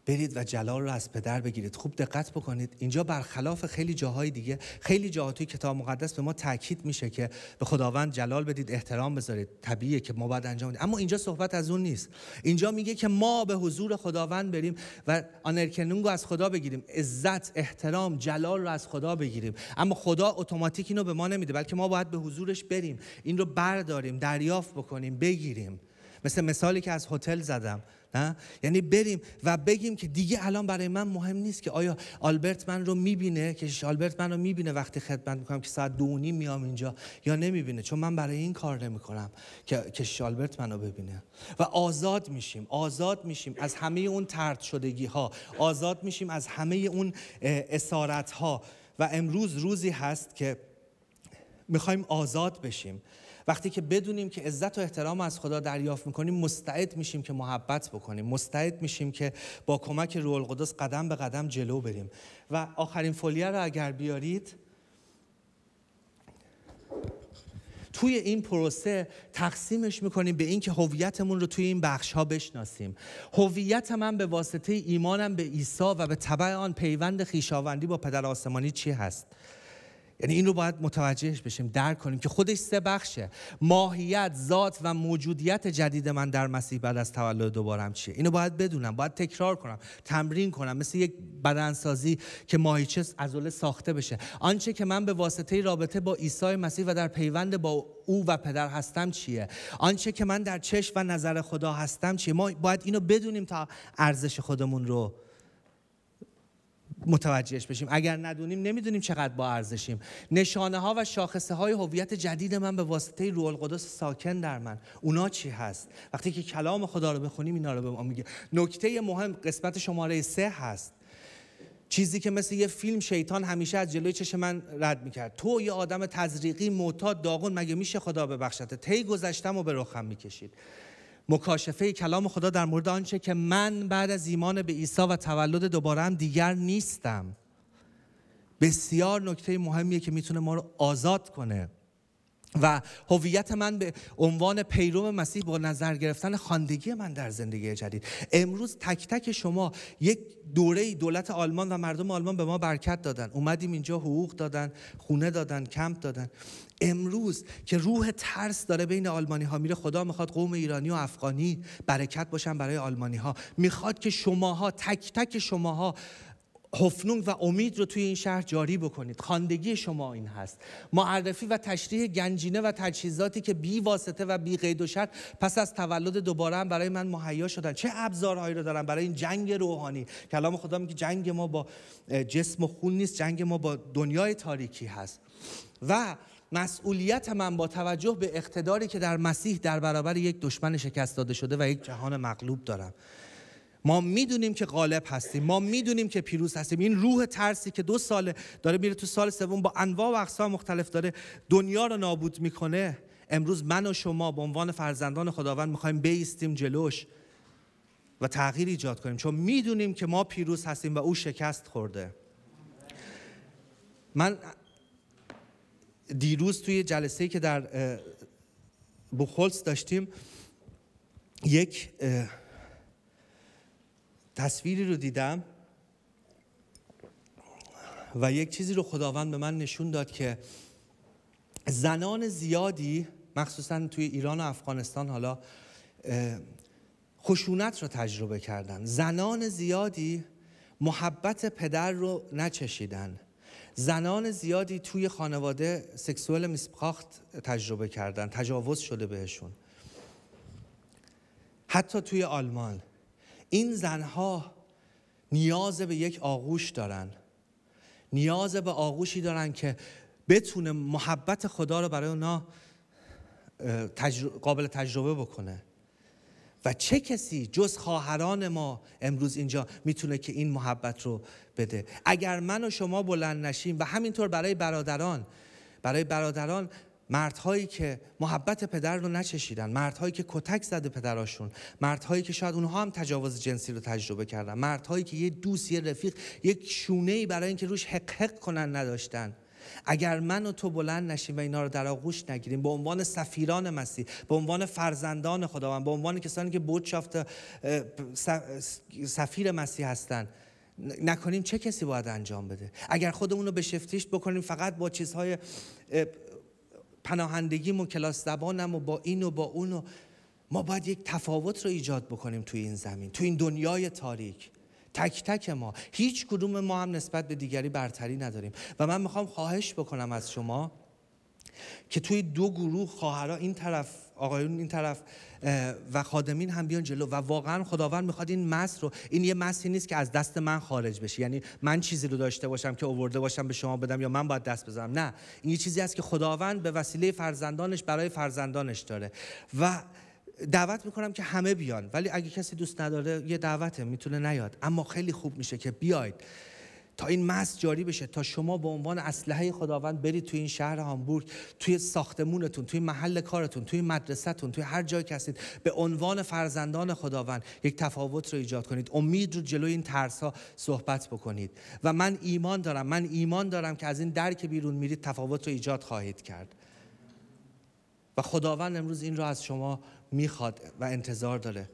برید و جلال رو از پدر بگیرید خوب دقت بکنید اینجا برخلاف خیلی جاهای دیگه خیلی جاها توی کتاب مقدس به ما تاکید میشه که به خداوند جلال بدید احترام بذارید طبیعیه که ما باید انجام بدیم اما اینجا صحبت از اون نیست اینجا میگه که ما به حضور خداوند بریم و آنرکنونگو از خدا بگیریم عزت احترام جلال رو از خدا بگیریم اما خدا اتوماتیک اینو به ما نمیده بلکه ما باید به حضورش بریم این رو برداریم دریافت بکنیم بگیریم مثل مثالی که از هتل زدم یعنی بریم و بگیم که دیگه الان برای من مهم نیست که آیا آلبرت من رو میبینه که آلبرت من رو میبینه وقتی خدمت میکنم که ساعت دو نیم میام اینجا یا نمیبینه چون من برای این کار نمیکنم که که آلبرت منو ببینه و آزاد میشیم آزاد میشیم از همه اون ترد شدگی ها آزاد میشیم از همه اون اسارت ها و امروز روزی هست که میخوایم آزاد بشیم وقتی که بدونیم که عزت و احترام از خدا دریافت میکنیم مستعد میشیم که محبت بکنیم مستعد میشیم که با کمک روح القدس قدم به قدم جلو بریم و آخرین فولیه رو اگر بیارید توی این پروسه تقسیمش میکنیم به اینکه هویتمون رو توی این بخش ها بشناسیم هویت من به واسطه ایمانم به عیسی و به طبع آن پیوند خیشاوندی با پدر آسمانی چی هست یعنی این رو باید متوجهش بشیم درک کنیم که خودش سه بخشه ماهیت ذات و موجودیت جدید من در مسیح بعد از تولد دوبارم چیه اینو باید بدونم باید تکرار کنم تمرین کنم مثل یک بدنسازی که ماهیچه عضله ساخته بشه آنچه که من به واسطه رابطه با عیسی مسیح و در پیوند با او و پدر هستم چیه آنچه که من در چشم و نظر خدا هستم چیه ما باید اینو بدونیم تا ارزش خودمون رو متوجهش بشیم اگر ندونیم نمیدونیم چقدر با ارزشیم نشانه ها و شاخصه های هویت جدید من به واسطه روح القدس ساکن در من اونا چی هست وقتی که کلام خدا رو بخونیم اینا رو به ما میگه نکته مهم قسمت شماره سه هست چیزی که مثل یه فیلم شیطان همیشه از جلوی چشم من رد میکرد تو یه آدم تزریقی معتاد داغون مگه میشه خدا ببخشته طی گذشتم و به رخم میکشید مکاشفه کلام خدا در مورد آنچه که من بعد از ایمان به عیسی و تولد دوباره هم دیگر نیستم بسیار نکته مهمیه که میتونه ما رو آزاد کنه و هویت من به عنوان پیرو مسیح با نظر گرفتن خاندگی من در زندگی جدید امروز تک تک شما یک دوره دولت آلمان و مردم آلمان به ما برکت دادن اومدیم اینجا حقوق دادن خونه دادن کمپ دادن امروز که روح ترس داره بین آلمانی ها میره خدا میخواد قوم ایرانی و افغانی برکت باشن برای آلمانی ها میخواد که شماها تک تک شماها حفنون و امید رو توی این شهر جاری بکنید خاندگی شما این هست معرفی و تشریح گنجینه و تجهیزاتی که بی واسطه و بی قید و شرط پس از تولد دوباره هم برای من مهیا شدن چه ابزارهایی رو دارم برای این جنگ روحانی کلام خدا میگه جنگ ما با جسم و خون نیست جنگ ما با دنیای تاریکی هست و مسئولیت من با توجه به اقتداری که در مسیح در برابر یک دشمن شکست داده شده و یک جهان مغلوب دارم ما میدونیم که غالب هستیم ما میدونیم که پیروز هستیم این روح ترسی که دو سال داره میره تو سال سوم با انواع و اقسام مختلف داره دنیا رو نابود میکنه امروز من و شما به عنوان فرزندان خداوند میخوایم بیستیم جلوش و تغییر ایجاد کنیم چون میدونیم که ما پیروز هستیم و او شکست خورده من دیروز توی جلسه که در بوخولس داشتیم یک تصویری رو دیدم و یک چیزی رو خداوند به من نشون داد که زنان زیادی مخصوصا توی ایران و افغانستان حالا خشونت رو تجربه کردن زنان زیادی محبت پدر رو نچشیدن زنان زیادی توی خانواده سکسوال میسپخاخت تجربه کردن تجاوز شده بهشون حتی توی آلمان این زنها نیاز به یک آغوش دارن نیاز به آغوشی دارن که بتونه محبت خدا رو برای اونا قابل تجربه بکنه و چه کسی جز خواهران ما امروز اینجا میتونه که این محبت رو بده اگر من و شما بلند نشیم و همینطور برای برادران برای برادران مردهایی که محبت پدر رو نچشیدن مردهایی که کتک زده پدراشون مردهایی که شاید اونها هم تجاوز جنسی رو تجربه کردن مردهایی که یه دوست یه رفیق یک شونه ای برای اینکه روش حق حق کنن نداشتن اگر من و تو بلند نشیم و اینا رو در آغوش نگیریم به عنوان سفیران مسیح به عنوان فرزندان خداوند به عنوان کسانی که شافت سفیر مسیح هستند نکنیم چه کسی باید انجام بده اگر خودمون رو به شفتیش بکنیم فقط با چیزهای پناهندگیم و کلاس زبانم و با این و با اون ما باید یک تفاوت رو ایجاد بکنیم توی این زمین توی این دنیای تاریک تک تک ما هیچ کدوم ما هم نسبت به دیگری برتری نداریم و من میخوام خواهش بکنم از شما که توی دو گروه خواهرها این طرف آقایون این طرف و خادمین هم بیان جلو و واقعا خداوند میخواد این مس رو این یه مسی نیست که از دست من خارج بشه یعنی من چیزی رو داشته باشم که اوورده باشم به شما بدم یا من باید دست بزنم نه این یه چیزی است که خداوند به وسیله فرزندانش برای فرزندانش داره و دعوت میکنم که همه بیان ولی اگه کسی دوست نداره یه دعوته میتونه نیاد اما خیلی خوب میشه که بیاید تا این مس جاری بشه تا شما به عنوان اسلحه خداوند برید توی این شهر هامبورگ توی ساختمونتون توی محل کارتون توی مدرسهتون توی هر جایی که هستید به عنوان فرزندان خداوند یک تفاوت رو ایجاد کنید امید رو جلوی این ترس ها صحبت بکنید و من ایمان دارم من ایمان دارم که از این درک بیرون میرید تفاوت رو ایجاد خواهید کرد و خداوند امروز این رو از شما میخواد و انتظار داره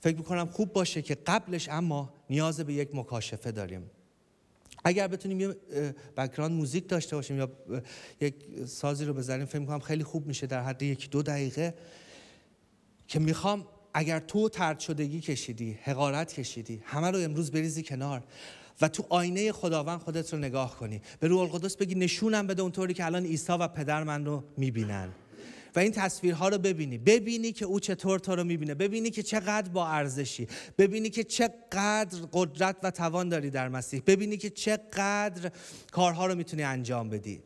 فکر میکنم خوب باشه که قبلش اما نیاز به یک مکاشفه داریم اگر بتونیم یه بکران موزیک داشته باشیم یا یک سازی رو بزنیم فکر میکنم خیلی خوب میشه در حد یکی دو دقیقه که میخوام اگر تو ترد شدگی کشیدی حقارت کشیدی همه رو امروز بریزی کنار و تو آینه خداوند خودت رو نگاه کنی به روح القدس بگی نشونم بده اونطوری که الان عیسی و پدر من رو میبینن و این تصویرها رو ببینی ببینی که او چطور تو رو میبینه ببینی که چقدر با ارزشی ببینی که چقدر قدرت و توان داری در مسیح ببینی که چقدر کارها رو میتونی انجام بدی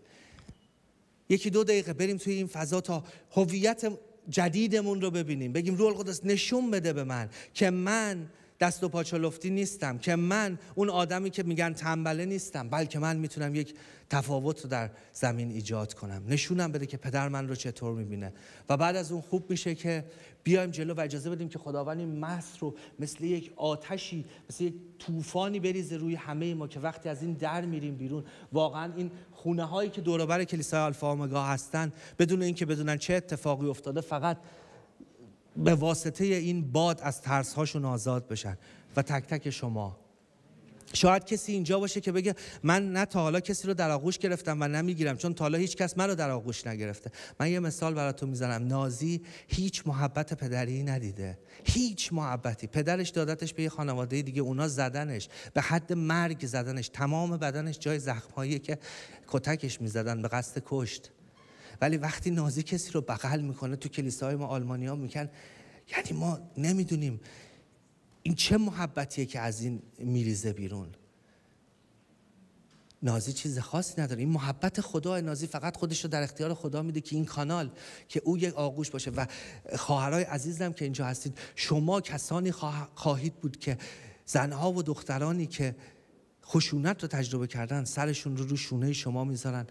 یکی دو دقیقه بریم توی این فضا تا هویت جدیدمون رو ببینیم بگیم روح القدس نشون بده به من که من دست و پاچلفتی نیستم که من اون آدمی که میگن تنبله نیستم بلکه من میتونم یک تفاوت رو در زمین ایجاد کنم نشونم بده که پدر من رو چطور میبینه و بعد از اون خوب میشه که بیایم جلو و اجازه بدیم که خداوند این محص رو مثل یک آتشی مثل یک طوفانی بریزه روی همه ما که وقتی از این در میریم بیرون واقعا این خونه هایی که دوروبر کلیسای آلفا هستن بدون اینکه بدونن چه اتفاقی افتاده فقط به واسطه این باد از ترسهاشون آزاد بشن و تک تک شما شاید کسی اینجا باشه که بگه من نه تا حالا کسی رو در آغوش گرفتم و نمیگیرم چون تا حالا هیچ کس من رو در آغوش نگرفته من یه مثال براتون میزنم نازی هیچ محبت پدری ندیده هیچ محبتی پدرش دادتش به یه خانواده دیگه اونا زدنش به حد مرگ زدنش تمام بدنش جای زخمهایی که کتکش میزدن به قصد کشت ولی وقتی نازی کسی رو بغل میکنه تو کلیسای ما آلمانیا میکن یعنی ما نمیدونیم این چه محبتیه که از این میریزه بیرون نازی چیز خاصی نداره این محبت خدا نازی فقط خودش رو در اختیار خدا میده که این کانال که او یک آغوش باشه و خواهرای عزیزم که اینجا هستید شما کسانی خواهید بود که زنها و دخترانی که خشونت رو تجربه کردن سرشون رو رو شونه شما میذارن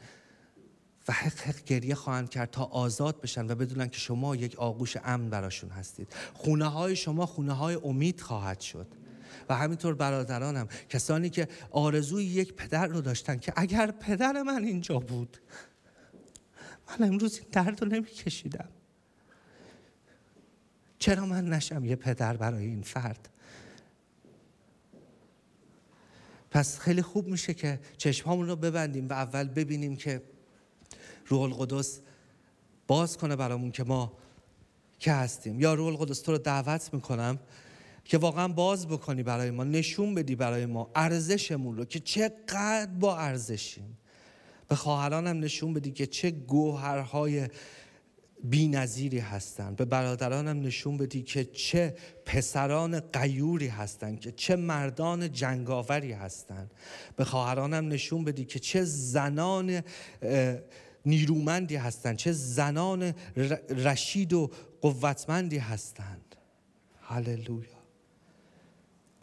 و حق حق گریه خواهند کرد تا آزاد بشن و بدونن که شما یک آغوش امن براشون هستید خونه های شما خونه های امید خواهد شد و همینطور برادرانم کسانی که آرزوی یک پدر رو داشتن که اگر پدر من اینجا بود من امروز این درد رو نمیکشیدم چرا من نشم یه پدر برای این فرد پس خیلی خوب میشه که چشمامون رو ببندیم و اول ببینیم که روح القدس باز کنه برامون که ما که هستیم یا روح القدس تو رو دعوت میکنم که واقعا باز بکنی برای ما نشون بدی برای ما ارزشمون رو که چقدر با ارزشیم به خواهرانم نشون بدی که چه گوهرهای بی نظیری هستند به برادرانم نشون بدی که چه پسران قیوری هستند که چه مردان جنگاوری هستند به خواهرانم نشون بدی که چه زنان نیرومندی هستند چه زنان رشید و قوتمندی هستند هللویا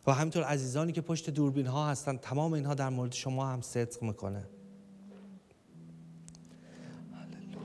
و همینطور عزیزانی که پشت دوربین ها هستند تمام اینها در مورد شما هم صدق میکنه هللویا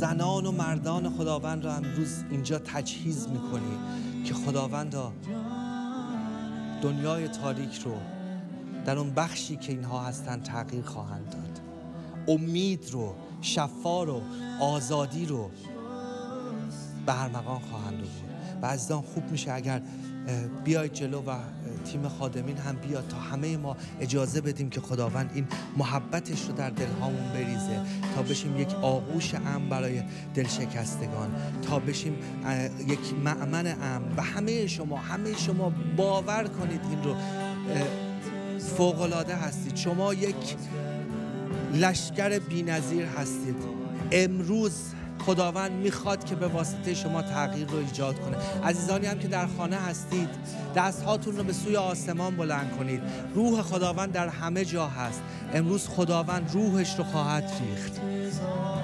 زنان و مردان خداوند را امروز اینجا تجهیز میکنی که خداوند دنیای تاریک رو در اون بخشی که اینها هستن تغییر خواهند داد امید رو شفا رو آزادی رو به هر مقام خواهند بود و عزیزان خوب میشه اگر بیاید جلو و تیم خادمین هم بیاد تا همه ما اجازه بدیم که خداوند این محبتش رو در دلهامون بریزه تا بشیم یک آغوش امن برای دلشکستگان تا بشیم یک معمن ام و همه شما همه شما باور کنید این رو فوقلاده هستید شما یک لشکر بینظیر هستید امروز خداوند میخواد که به واسطه شما تغییر رو ایجاد کنه عزیزانی هم که در خانه هستید دست هاتون رو به سوی آسمان بلند کنید روح خداوند در همه جا هست امروز خداوند روحش رو خواهد ریخت